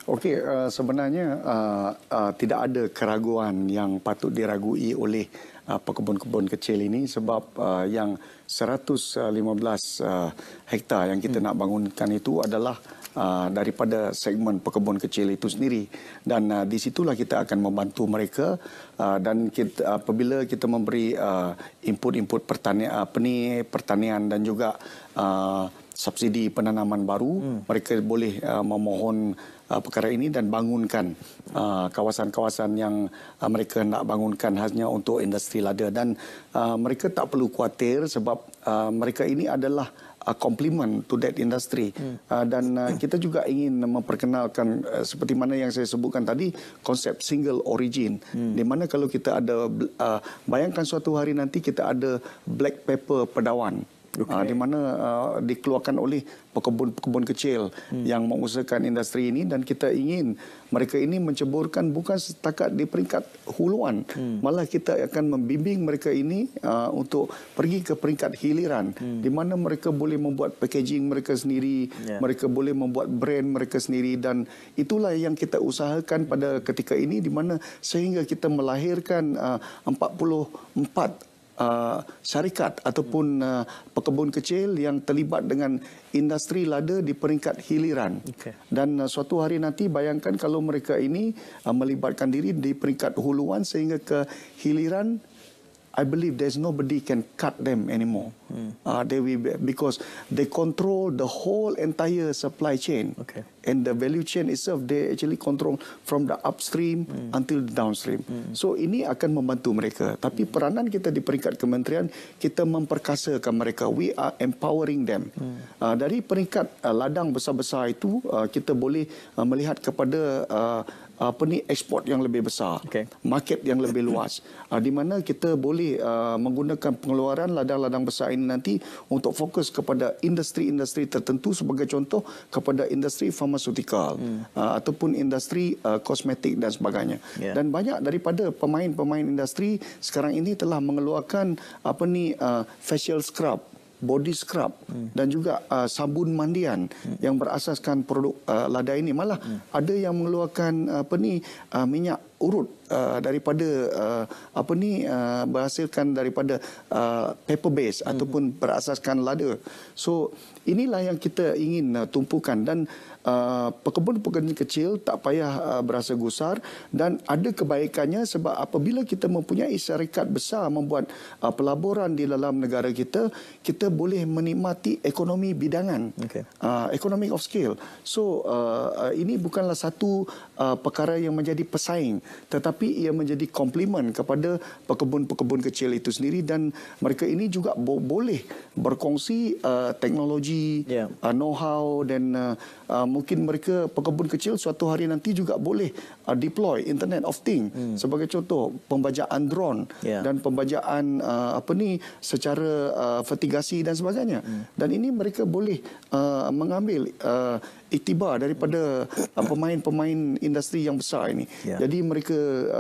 Okey, uh, sebenarnya uh, uh, tidak ada keraguan yang patut diragui oleh apa uh, kebun kebun kecil ini sebab uh, yang 115 uh, hektar yang kita hmm. nak bangunkan itu adalah uh, daripada segmen pekebun kecil itu sendiri dan uh, di situlah kita akan membantu mereka uh, dan kita, apabila kita memberi uh, input-input pertanian apa uh, ni pertanian dan juga uh, subsidi penanaman baru hmm. mereka boleh uh, memohon uh, perkara ini dan bangunkan uh, kawasan-kawasan yang uh, mereka nak bangunkan hanya untuk industri lada dan uh, mereka tak perlu khawatir sebab uh, mereka ini adalah a uh, compliment to that industry hmm. uh, dan uh, kita juga ingin memperkenalkan uh, seperti mana yang saya sebutkan tadi konsep single origin hmm. di mana kalau kita ada uh, bayangkan suatu hari nanti kita ada black pepper pedawan okay. Ah, di mana uh, dikeluarkan oleh pekebun-pekebun kecil hmm. yang mengusahakan industri ini dan kita ingin mereka ini menceburkan bukan setakat di peringkat huluan hmm. malah kita akan membimbing mereka ini uh, untuk pergi ke peringkat hiliran hmm. di mana mereka boleh membuat packaging mereka sendiri yeah. mereka boleh membuat brand mereka sendiri dan itulah yang kita usahakan pada ketika ini di mana sehingga kita melahirkan uh, 44 uh, syarikat ataupun uh, pekebun kecil yang terlibat dengan industri lada di peringkat hiliran. Okay. Dan uh, suatu hari nanti bayangkan kalau mereka ini uh, melibatkan diri di peringkat huluan sehingga ke hiliran I believe there's nobody can cut them anymore. Mm. Uh, they will be, because they control the whole entire supply chain. Okay. And the value chain itself, they actually control from the upstream mm. until the downstream. Mm. So ini akan membantu mereka. Tapi mm. peranan kita di peringkat kementerian, kita memperkasakan mereka. We are empowering them. Mm. Uh, dari peringkat uh, ladang besar-besar itu, uh, kita boleh uh, melihat kepada... Uh, apa ni ekspor yang lebih besar, okay. market yang lebih luas, ah, di mana kita boleh ah, menggunakan pengeluaran ladang-ladang besar ini nanti untuk fokus kepada industri-industri tertentu sebagai contoh kepada industri farmasutikal hmm. Ah, ataupun industri kosmetik dan sebagainya. Yeah. Dan banyak daripada pemain-pemain industri sekarang ini telah mengeluarkan apa ni facial scrub body scrub hmm. dan juga uh, sabun mandian hmm. yang berasaskan produk uh, lada ini malah hmm. ada yang mengeluarkan uh, apa ni uh, minyak urut uh, daripada uh, apa ni uh, berhasilkan daripada uh, paper base hmm. ataupun berasaskan lada so Inilah yang kita ingin uh, tumpukan dan uh, pekebun-pekebun kecil tak payah uh, berasa gusar dan ada kebaikannya sebab apabila kita mempunyai syarikat besar membuat uh, pelaburan di dalam negara kita, kita boleh menikmati ekonomi bidangan, okay. uh, ekonomi of scale. So uh, uh, ini bukanlah satu uh, perkara yang menjadi pesaing tetapi ia menjadi komplimen kepada pekebun-pekebun kecil itu sendiri dan mereka ini juga bo- boleh berkongsi uh, teknologi yeah. uh, know-how dan uh, uh, mungkin mereka pekebun kecil suatu hari nanti juga boleh uh, deploy internet of thing mm. sebagai contoh pembajaan drone yeah. dan pembajaan uh, apa ni secara uh, fertigasi dan sebagainya mm. dan ini mereka boleh uh, mengambil uh, iktibar daripada uh, pemain-pemain industri yang besar ini yeah. jadi mereka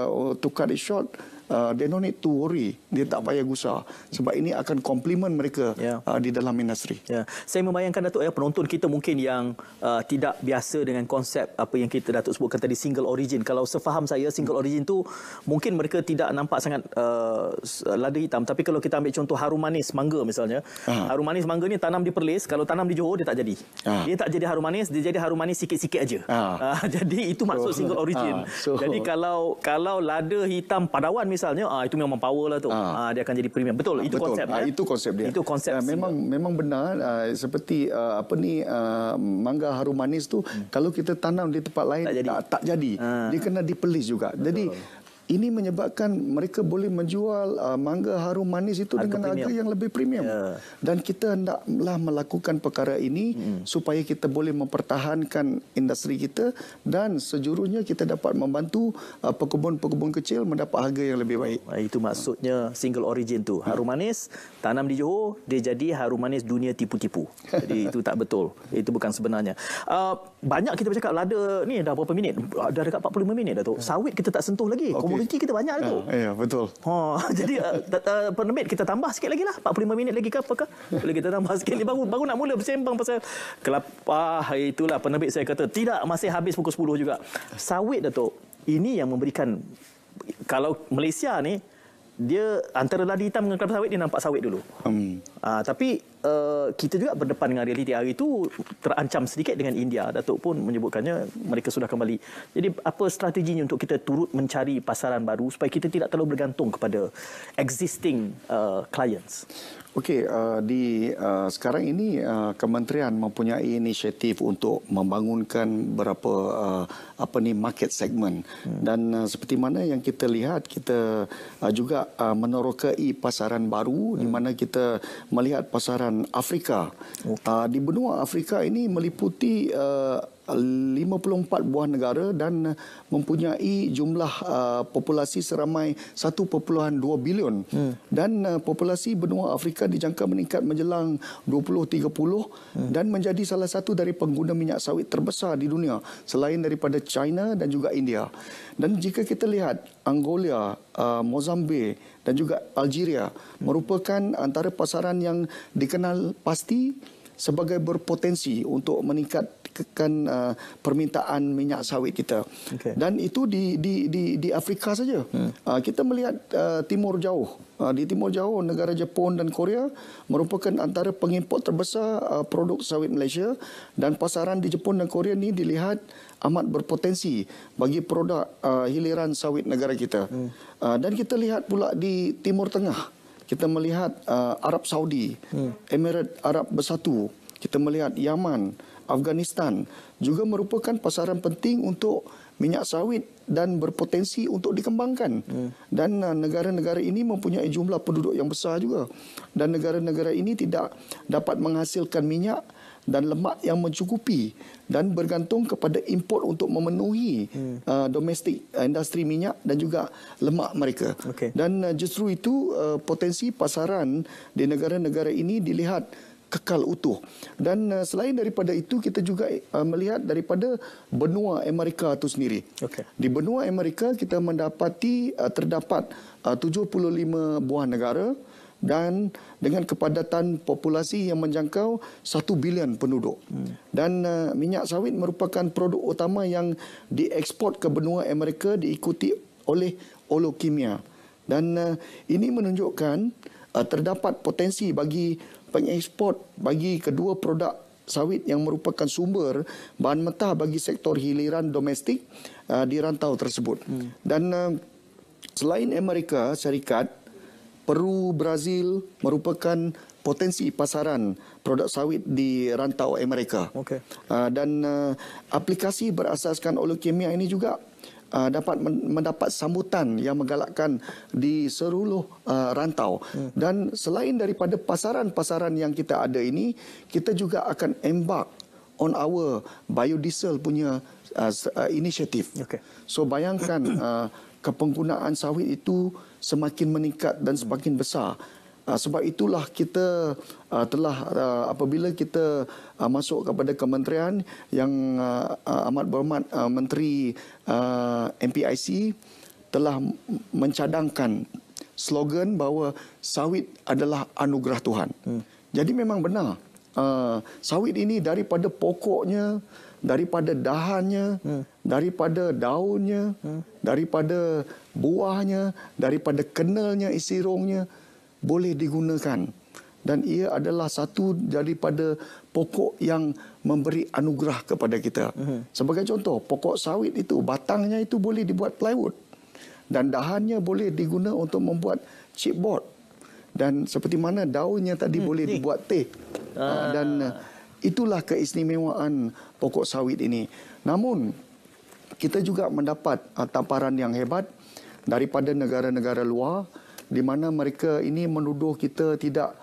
uh, to it short uh, they don't need to worry. Dia tak payah gusar. Sebab ini akan komplimen mereka yeah. uh, di dalam industri. Yeah. Saya membayangkan, Datuk, ya, penonton kita mungkin yang uh, tidak biasa dengan konsep apa yang kita Datuk sebutkan tadi, single origin. Kalau sefaham saya, single hmm. origin tu mungkin mereka tidak nampak sangat uh, lada hitam. Tapi kalau kita ambil contoh harum manis mangga misalnya, Aha. harum manis mangga ni tanam di Perlis, kalau tanam di Johor, dia tak jadi. Aha. Dia tak jadi harum manis, dia jadi harum manis sikit-sikit aja. Uh, jadi itu so, maksud oh. single origin. Ha. So, jadi kalau kalau lada hitam padawan misalnya ah itu memang power lah tu. Ha. Ah dia akan jadi premium. Betul, itu Betul. konsep. Ha, itu konsep dia. Itu konsep. Ha, memang single. Ya. memang benar uh, seperti uh, apa ni uh, mangga harum manis tu hmm. kalau kita tanam di tempat lain tak jadi. Tak, tak jadi. Ha. Dia kena dipelis juga. Betul. Jadi ini menyebabkan mereka boleh menjual uh, mangga harum manis itu harga dengan premium. harga yang lebih premium. Yeah. Dan kita hendaklah melakukan perkara ini mm. supaya kita boleh mempertahankan industri kita dan sejurusnya kita dapat membantu uh, pekebun-pekebun kecil mendapat harga yang lebih baik. Itu maksudnya single origin tu hmm. harum manis tanam di Johor dia jadi harum manis dunia tipu-tipu. Jadi itu tak betul. Itu bukan sebenarnya. Uh, banyak kita bercakap lada ni dah berapa minit? Dah dekat 45 minit dah tu. Hmm. Sawit kita tak sentuh lagi. Okay. Kunci kita banyak ya, tu. Ah. Ya, betul. Ha, jadi uh, ah, penerbit kita tambah sikit lagi lah. 45 minit lagi ke apakah? Boleh kita tambah sikit lagi. Baru, baru nak mula bersembang pasal kelapa. Ah, itulah penerbit saya kata. Tidak, masih habis pukul 10 juga. Sawit, Datuk. Ini yang memberikan... Kalau Malaysia ni, dia antara ladi hitam dengan kelapa sawit, dia nampak sawit dulu. Hmm. Uh, tapi Uh, kita juga berdepan dengan realiti hari itu terancam sedikit dengan India. Datuk pun menyebutkannya mereka sudah kembali. Jadi apa strateginya untuk kita turut mencari pasaran baru supaya kita tidak terlalu bergantung kepada existing uh, clients? Okey, uh, di uh, sekarang ini uh, kementerian mempunyai inisiatif untuk membangunkan berapa uh, apa ni market segment hmm. dan uh, seperti mana yang kita lihat kita uh, juga uh, menerokai pasaran baru hmm. di mana kita melihat pasaran kawasan Afrika. Okay. Uh, ah, di benua Afrika ini meliputi ah, uh, 54 buah negara dan mempunyai jumlah uh, populasi seramai 1.2 bilion. Hmm. Dan uh, populasi benua Afrika dijangka meningkat menjelang 2030 hmm. dan menjadi salah satu dari pengguna minyak sawit terbesar di dunia selain daripada China dan juga India. Dan jika kita lihat Angola, uh, Mozambique dan juga Algeria merupakan antara pasaran yang dikenal pasti sebagai berpotensi untuk meningkat menekan uh, permintaan minyak sawit kita. Okay. Dan itu di di di, di Afrika saja. Hmm. Uh, kita melihat uh, timur jauh. Uh, di timur jauh negara Jepun dan Korea merupakan antara pengimport terbesar uh, produk sawit Malaysia dan pasaran di Jepun dan Korea ni dilihat amat berpotensi bagi produk uh, hiliran sawit negara kita. Hmm. Uh, dan kita lihat pula di timur tengah kita melihat uh, Arab Saudi, hmm. Emirat Arab Bersatu, kita melihat Yaman, Afghanistan juga merupakan pasaran penting untuk minyak sawit dan berpotensi untuk dikembangkan. Hmm. Dan uh, negara-negara ini mempunyai jumlah penduduk yang besar juga. Dan negara-negara ini tidak dapat menghasilkan minyak dan lemak yang mencukupi dan bergantung kepada import untuk memenuhi hmm. uh, domestik uh, industri minyak dan juga lemak mereka. Okay. Dan uh, justru itu uh, potensi pasaran di negara-negara ini dilihat kekal utuh. Dan uh, selain daripada itu kita juga uh, melihat daripada benua Amerika itu sendiri. Okay. Di benua Amerika kita mendapati uh, terdapat uh, 75 buah negara dan dengan kepadatan populasi yang menjangkau 1 bilion penduduk. Hmm. Dan uh, minyak sawit merupakan produk utama yang diekspor ke benua Amerika diikuti oleh olokimia. Dan uh, ini menunjukkan uh, terdapat potensi bagi pengeksport bagi kedua produk sawit yang merupakan sumber bahan mentah bagi sektor hiliran domestik uh, di rantau tersebut. Hmm. Dan um, selain Amerika Syarikat, Peru, Brazil merupakan potensi pasaran produk sawit di rantau Amerika. Okay. Uh, dan uh, aplikasi berasaskan oleh ini juga uh, dapat mendapat sambutan yang menggalakkan di seluruh uh, rantau. Hmm. Dan selain daripada pasaran-pasaran yang kita ada ini, kita juga akan embark on our biodiesel punya uh, uh, inisiatif. Okay. So bayangkan uh, kepenggunaan sawit itu semakin meningkat dan semakin besar. Ah, sebab itulah kita ah, telah ah, apabila kita masuk kepada kementerian yang amat berhormat menteri MPIC telah mencadangkan slogan bahawa sawit adalah anugerah Tuhan. Hmm. Jadi memang benar. sawit ini daripada pokoknya, daripada dahannya, hmm. daripada daunnya, hmm. daripada buahnya, daripada kenelnya, isirungnya, hmm boleh digunakan dan ia adalah satu daripada pokok yang memberi anugerah kepada kita. Mhm. Sebagai contoh, pokok sawit itu batangnya itu boleh dibuat plywood dan dahannya boleh diguna untuk membuat chipboard dan seperti mana daunnya tadi hmm, boleh ini. dibuat teh. Ah. ah dan ah, itulah keistimewaan pokok sawit ini. Namun kita juga mendapat ah, tamparan yang hebat daripada negara-negara luar di mana mereka ini menuduh kita tidak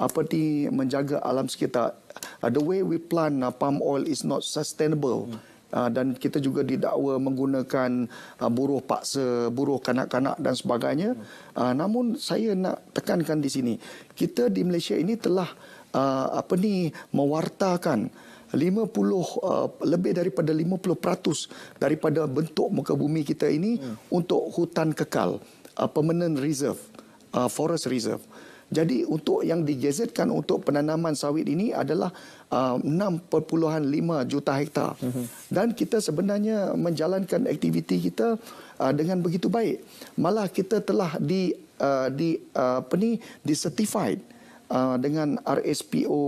apa ni menjaga alam sekitar. Uh, the way we plant uh, palm oil is not sustainable. Hmm. Uh, dan kita juga didakwa menggunakan uh, buruh paksa, buruh kanak-kanak dan sebagainya. Hmm. Uh, namun saya nak tekankan di sini, kita di Malaysia ini telah apa ni mewartakan 50 lebih daripada 50% daripada bentuk muka bumi kita ini hmm. untuk hutan kekal uh, permanent reserve, uh, forest reserve. Jadi untuk yang dijezetkan untuk penanaman sawit ini adalah uh, 6.5 juta hektar. Mm-hmm. Dan kita sebenarnya menjalankan aktiviti kita uh, dengan begitu baik. Malah kita telah di uh, di uh, apa ni, di uh, dengan RSPO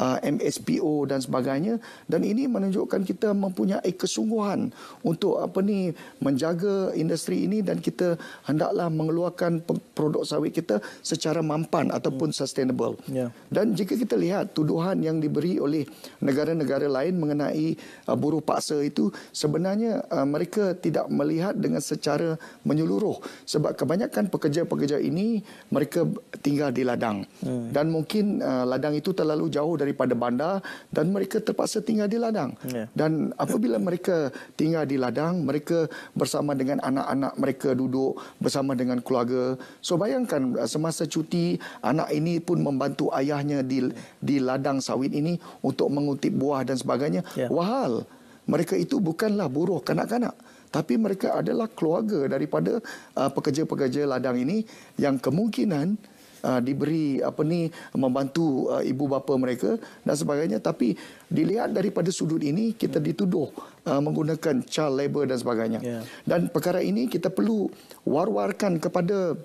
Uh, MSPO dan sebagainya dan ini menunjukkan kita mempunyai kesungguhan untuk apa ni menjaga industri ini dan kita hendaklah mengeluarkan produk sawit kita secara mampan ataupun hmm. sustainable. Yeah. Dan jika kita lihat tuduhan yang diberi oleh negara-negara lain mengenai uh, buruh paksa itu sebenarnya uh, mereka tidak melihat dengan secara menyeluruh sebab kebanyakan pekerja-pekerja ini mereka tinggal di ladang hmm. dan mungkin ladang itu terlalu jauh daripada bandar dan mereka terpaksa tinggal di ladang. Yeah. Dan apabila mereka tinggal di ladang, mereka bersama dengan anak-anak mereka duduk bersama dengan keluarga. So bayangkan uh, semasa cuti anak ini pun membantu ayahnya di di ladang sawit ini untuk mengutip buah dan sebagainya. Yeah. Wahal. Mereka itu bukanlah buruh kanak-kanak tapi mereka adalah keluarga daripada uh, pekerja-pekerja ladang ini yang kemungkinan Ah, diberi apa ni membantu uh, ibu bapa mereka dan sebagainya tapi dilihat daripada sudut ini kita hmm. dituduh uh, menggunakan child labor dan sebagainya yeah. dan perkara ini kita perlu war-warkan kepada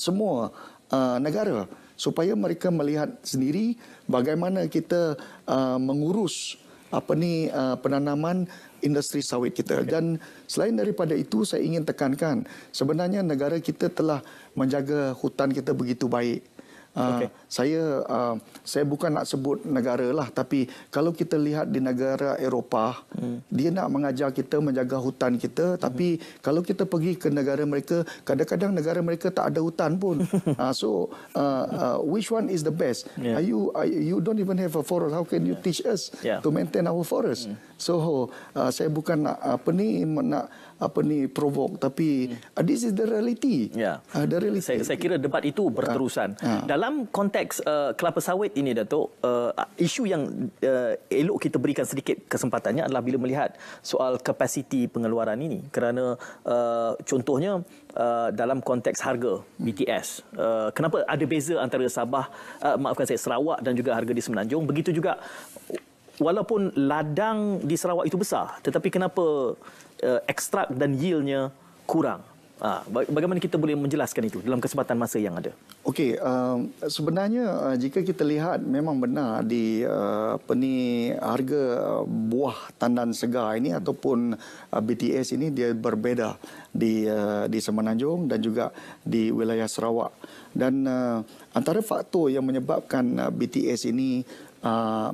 semua uh, negara supaya mereka melihat sendiri bagaimana kita uh, mengurus apa ni uh, penanaman industri sawit kita. Okay. Dan selain daripada itu saya ingin tekankan sebenarnya negara kita telah menjaga hutan kita begitu baik. Ah, okay. saya uh, saya bukan nak sebut negara lah tapi kalau kita lihat di negara Eropah hmm. dia nak mengajar kita menjaga hutan kita tapi kalau kita pergi ke negara mereka kadang-kadang negara mereka tak ada hutan pun uh, so uh, uh, which one is the best yeah. are you are, you don't even have a forest how can yeah. you teach us yeah. to maintain our forest hmm. so uh, saya bukan nak apa ni nak apa ni provoke tapi hmm. uh, this is the reality ya yeah. uh, the reality saya, saya kira debat itu berterusan uh, uh. dalam konteks uh, kelapa sawit ini datuk uh, isu yang uh, elok kita berikan sedikit kesempatannya adalah bila melihat soal kapasiti pengeluaran ini kerana uh, contohnya Uh, dalam konteks harga hmm. BTS uh, kenapa ada beza antara Sabah uh, maafkan saya Sarawak dan juga harga di Semenanjung begitu juga walaupun ladang di Sarawak itu besar tetapi kenapa uh, eh, ekstrak dan yieldnya kurang. Ah, bagaimana kita boleh menjelaskan itu dalam kesempatan masa yang ada? Okey, um, sebenarnya uh, jika kita lihat memang benar di uh, apa ni harga uh, buah tandan segar ini ataupun uh, BTS ini dia berbeza di di Semenanjung dan juga di wilayah Sarawak. Dan antara faktor yang menyebabkan BTS ini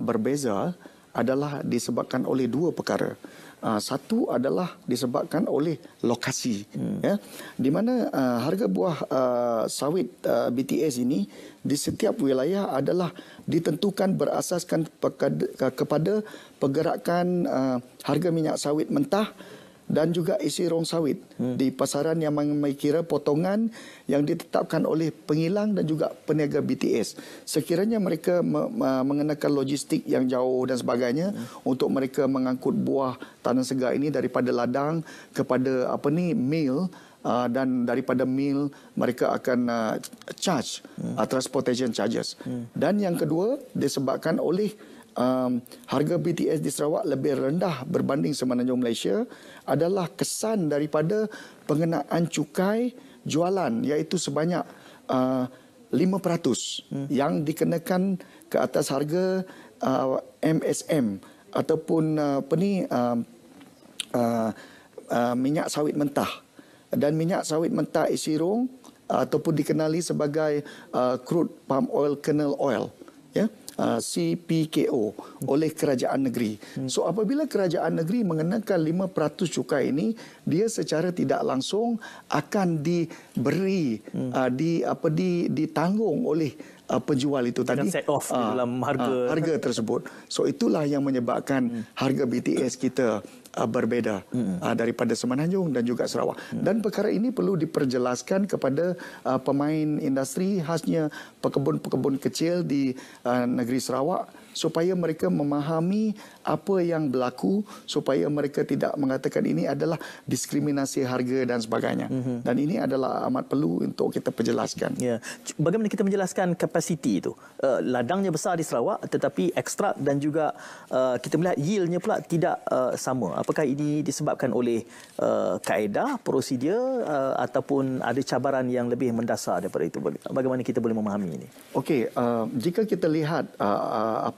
berbeza adalah disebabkan oleh dua perkara. Uh, satu adalah disebabkan oleh lokasi. Hmm. Ya. Di mana uh, harga buah uh, sawit uh, BTS ini di setiap wilayah adalah ditentukan berasaskan kepada pergerakan uh, harga minyak sawit mentah dan juga isi rong sawit hmm. di pasaran yang mengira potongan yang ditetapkan oleh pengilang dan juga peniaga BTS. Sekiranya mereka me- me- mengenakan logistik yang jauh dan sebagainya hmm. untuk mereka mengangkut buah tanah segar ini daripada ladang kepada apa ni mill Uh, dan daripada mil mereka akan uh, charge hmm. uh, transportation charges hmm. dan yang kedua disebabkan oleh um, harga BTS di Sarawak lebih rendah berbanding semenanjung Malaysia adalah kesan daripada pengenaan cukai jualan iaitu sebanyak uh, 5% hmm. yang dikenakan ke atas harga uh, MSM ataupun uh, apa ni uh, uh, uh, minyak sawit mentah dan minyak sawit mentah isirung ataupun dikenali sebagai uh, crude palm oil kernel oil ya yeah? uh, ah, CPKO oleh kerajaan negeri. Hmm. So apabila kerajaan negeri mengenakan 5% cukai ini, dia secara tidak langsung akan diberi hmm. ah, di apa di ditanggung oleh Uh, penjual itu tadi set off uh, dalam harga uh, harga tersebut so itulah yang menyebabkan harga BTS kita uh, berbeza hmm. uh, daripada Semenanjung dan juga Sarawak hmm. dan perkara ini perlu diperjelaskan kepada uh, pemain industri khasnya pekebun-pekebun kecil di uh, negeri Sarawak supaya mereka memahami apa yang berlaku supaya mereka tidak mengatakan ini adalah diskriminasi harga dan sebagainya. Mm -hmm. Dan ini adalah amat perlu untuk kita perjelaskan. Ya. Bagaimana kita menjelaskan kapasiti itu? Eh, ladangnya besar di Sarawak tetapi ekstrak dan juga eh, kita melihat yieldnya pula tidak eh, sama. Apakah ini disebabkan oleh kaedah, prosedur ataupun ada cabaran yang lebih mendasar daripada itu? Bagaimana kita boleh memahami ini? Okey, jika kita lihat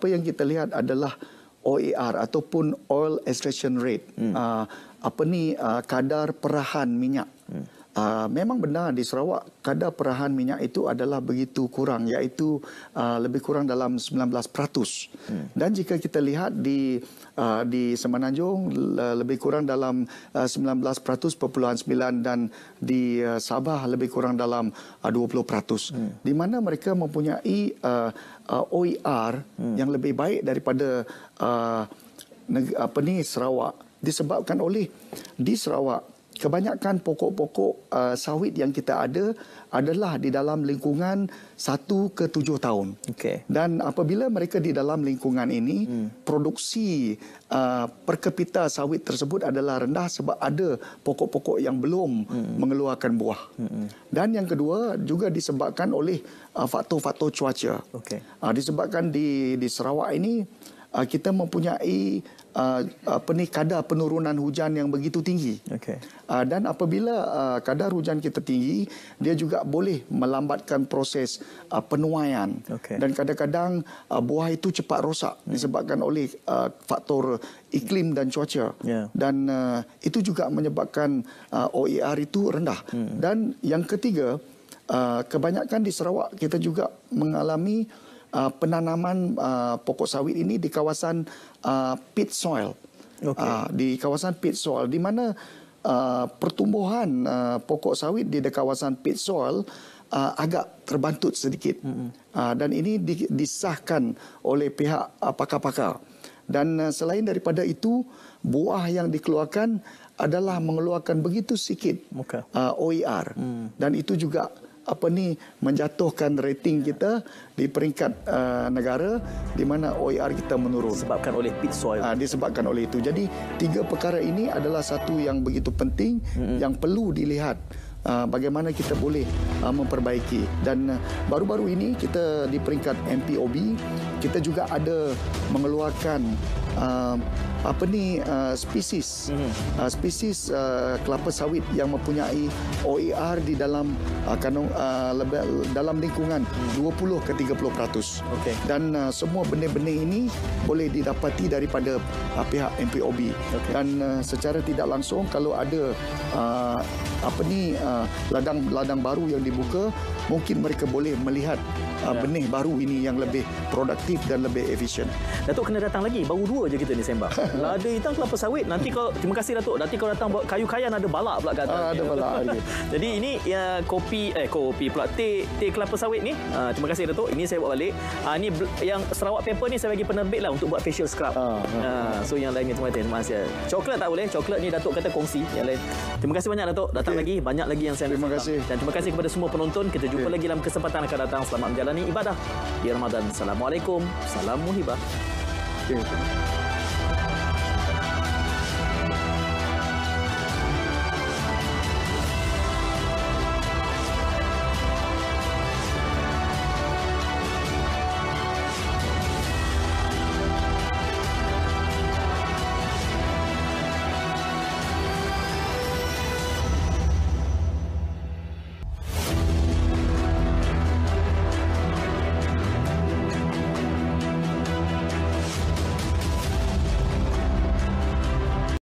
apa yang kita lihat adalah OER ataupun oil extraction rate hmm. uh, apa ni uh, kadar perahan minyak hmm. Uh, memang benar di Sarawak kadar perahan minyak itu adalah begitu kurang iaitu uh, lebih kurang dalam 19%. Hmm. Dan jika kita lihat di uh, di Semenanjung uh, lebih kurang dalam uh, 19.9 dan di uh, Sabah lebih kurang dalam uh, 20%. Hmm. Di mana mereka mempunyai uh, uh, OER hmm. yang lebih baik daripada uh, apa ni Sarawak disebabkan oleh di Sarawak kebanyakan pokok-pokok uh, sawit yang kita ada adalah di dalam lingkungan satu ke tujuh tahun. Okay. Dan apabila mereka di dalam lingkungan ini, hmm. produksi uh, perkepita sawit tersebut adalah rendah sebab ada pokok-pokok yang belum hmm. mengeluarkan buah. Hmm. Dan yang kedua juga disebabkan oleh uh, faktor-faktor cuaca. Okay. Uh, disebabkan di, di Sarawak ini, uh, kita mempunyai uh, apa ni kadar penurunan hujan yang begitu tinggi. Okay. Uh, dan apabila uh, kadar hujan kita tinggi, dia juga boleh melambatkan proses uh, penuaian. Okay. Dan kadang-kadang uh, buah itu cepat rosak hmm. disebabkan oleh uh, faktor iklim dan cuaca. Yeah. Dan uh, itu juga menyebabkan uh, OER itu rendah. Hmm. Dan yang ketiga, uh, kebanyakan di Sarawak kita juga mengalami uh, penanaman uh, pokok sawit ini di kawasan uh, pit soil. Okay. Uh, di kawasan pit soil di mana uh, pertumbuhan uh, pokok sawit di kawasan pit soil uh, agak terbantut sedikit. Mm-hmm. Uh, dan ini di, disahkan oleh pihak uh, pakar-pakar. Dan uh, selain daripada itu, buah yang dikeluarkan adalah mengeluarkan begitu sikit okay. uh, OER. Mm. Dan itu juga apa ni menjatuhkan rating kita di peringkat uh, negara di mana OIR e kita menurun disebabkan oleh pit soil uh, disebabkan oleh itu jadi tiga perkara ini adalah satu yang begitu penting mm-hmm. yang perlu dilihat Uh, bagaimana kita boleh uh, memperbaiki dan uh, baru-baru ini kita di peringkat MPOB kita juga ada mengeluarkan uh, apa ni uh, spesies mhm. uh, spesies uh, kelapa sawit yang mempunyai OER di dalam uh, kanung, uh, lebel, dalam lingkungan 20 hmm. ke 30%. Okay. Dan uh, semua benih-benih ini boleh didapati daripada uh, pihak MPOB. Okay. Dan uh, secara tidak langsung kalau ada uh, apa ni ladang-ladang ah, uh, baru yang dibuka mungkin mereka boleh melihat uh, benih baru ini yang lebih produktif dan lebih efisien. Datuk kena datang lagi baru dua je kita ni sembang. Lada hitam kelapa sawit nanti kau terima kasih Datuk nanti kau datang bawa kayu kayan ada balak pula kata. Uh, ah, ada balak. Jadi ini ya uh, kopi eh kopi pula teh teh kelapa sawit ni. Uh, terima kasih Datuk ini saya bawa balik. Uh, ini yang Sarawak paper ni saya bagi penerbit lah untuk buat facial scrub. Uh, uh, so yang lain lainnya terima kasih. Coklat tak boleh. Coklat ni Datuk kata kongsi yang lain. Terima kasih banyak Datuk datang datang lagi. Banyak lagi yang saya nak Terima kasih. Dan terima kasih kepada semua penonton. Kita jumpa okay. lagi dalam kesempatan akan datang. Selamat menjalani ibadah di Ramadan. Assalamualaikum. Salam muhibah. Okay.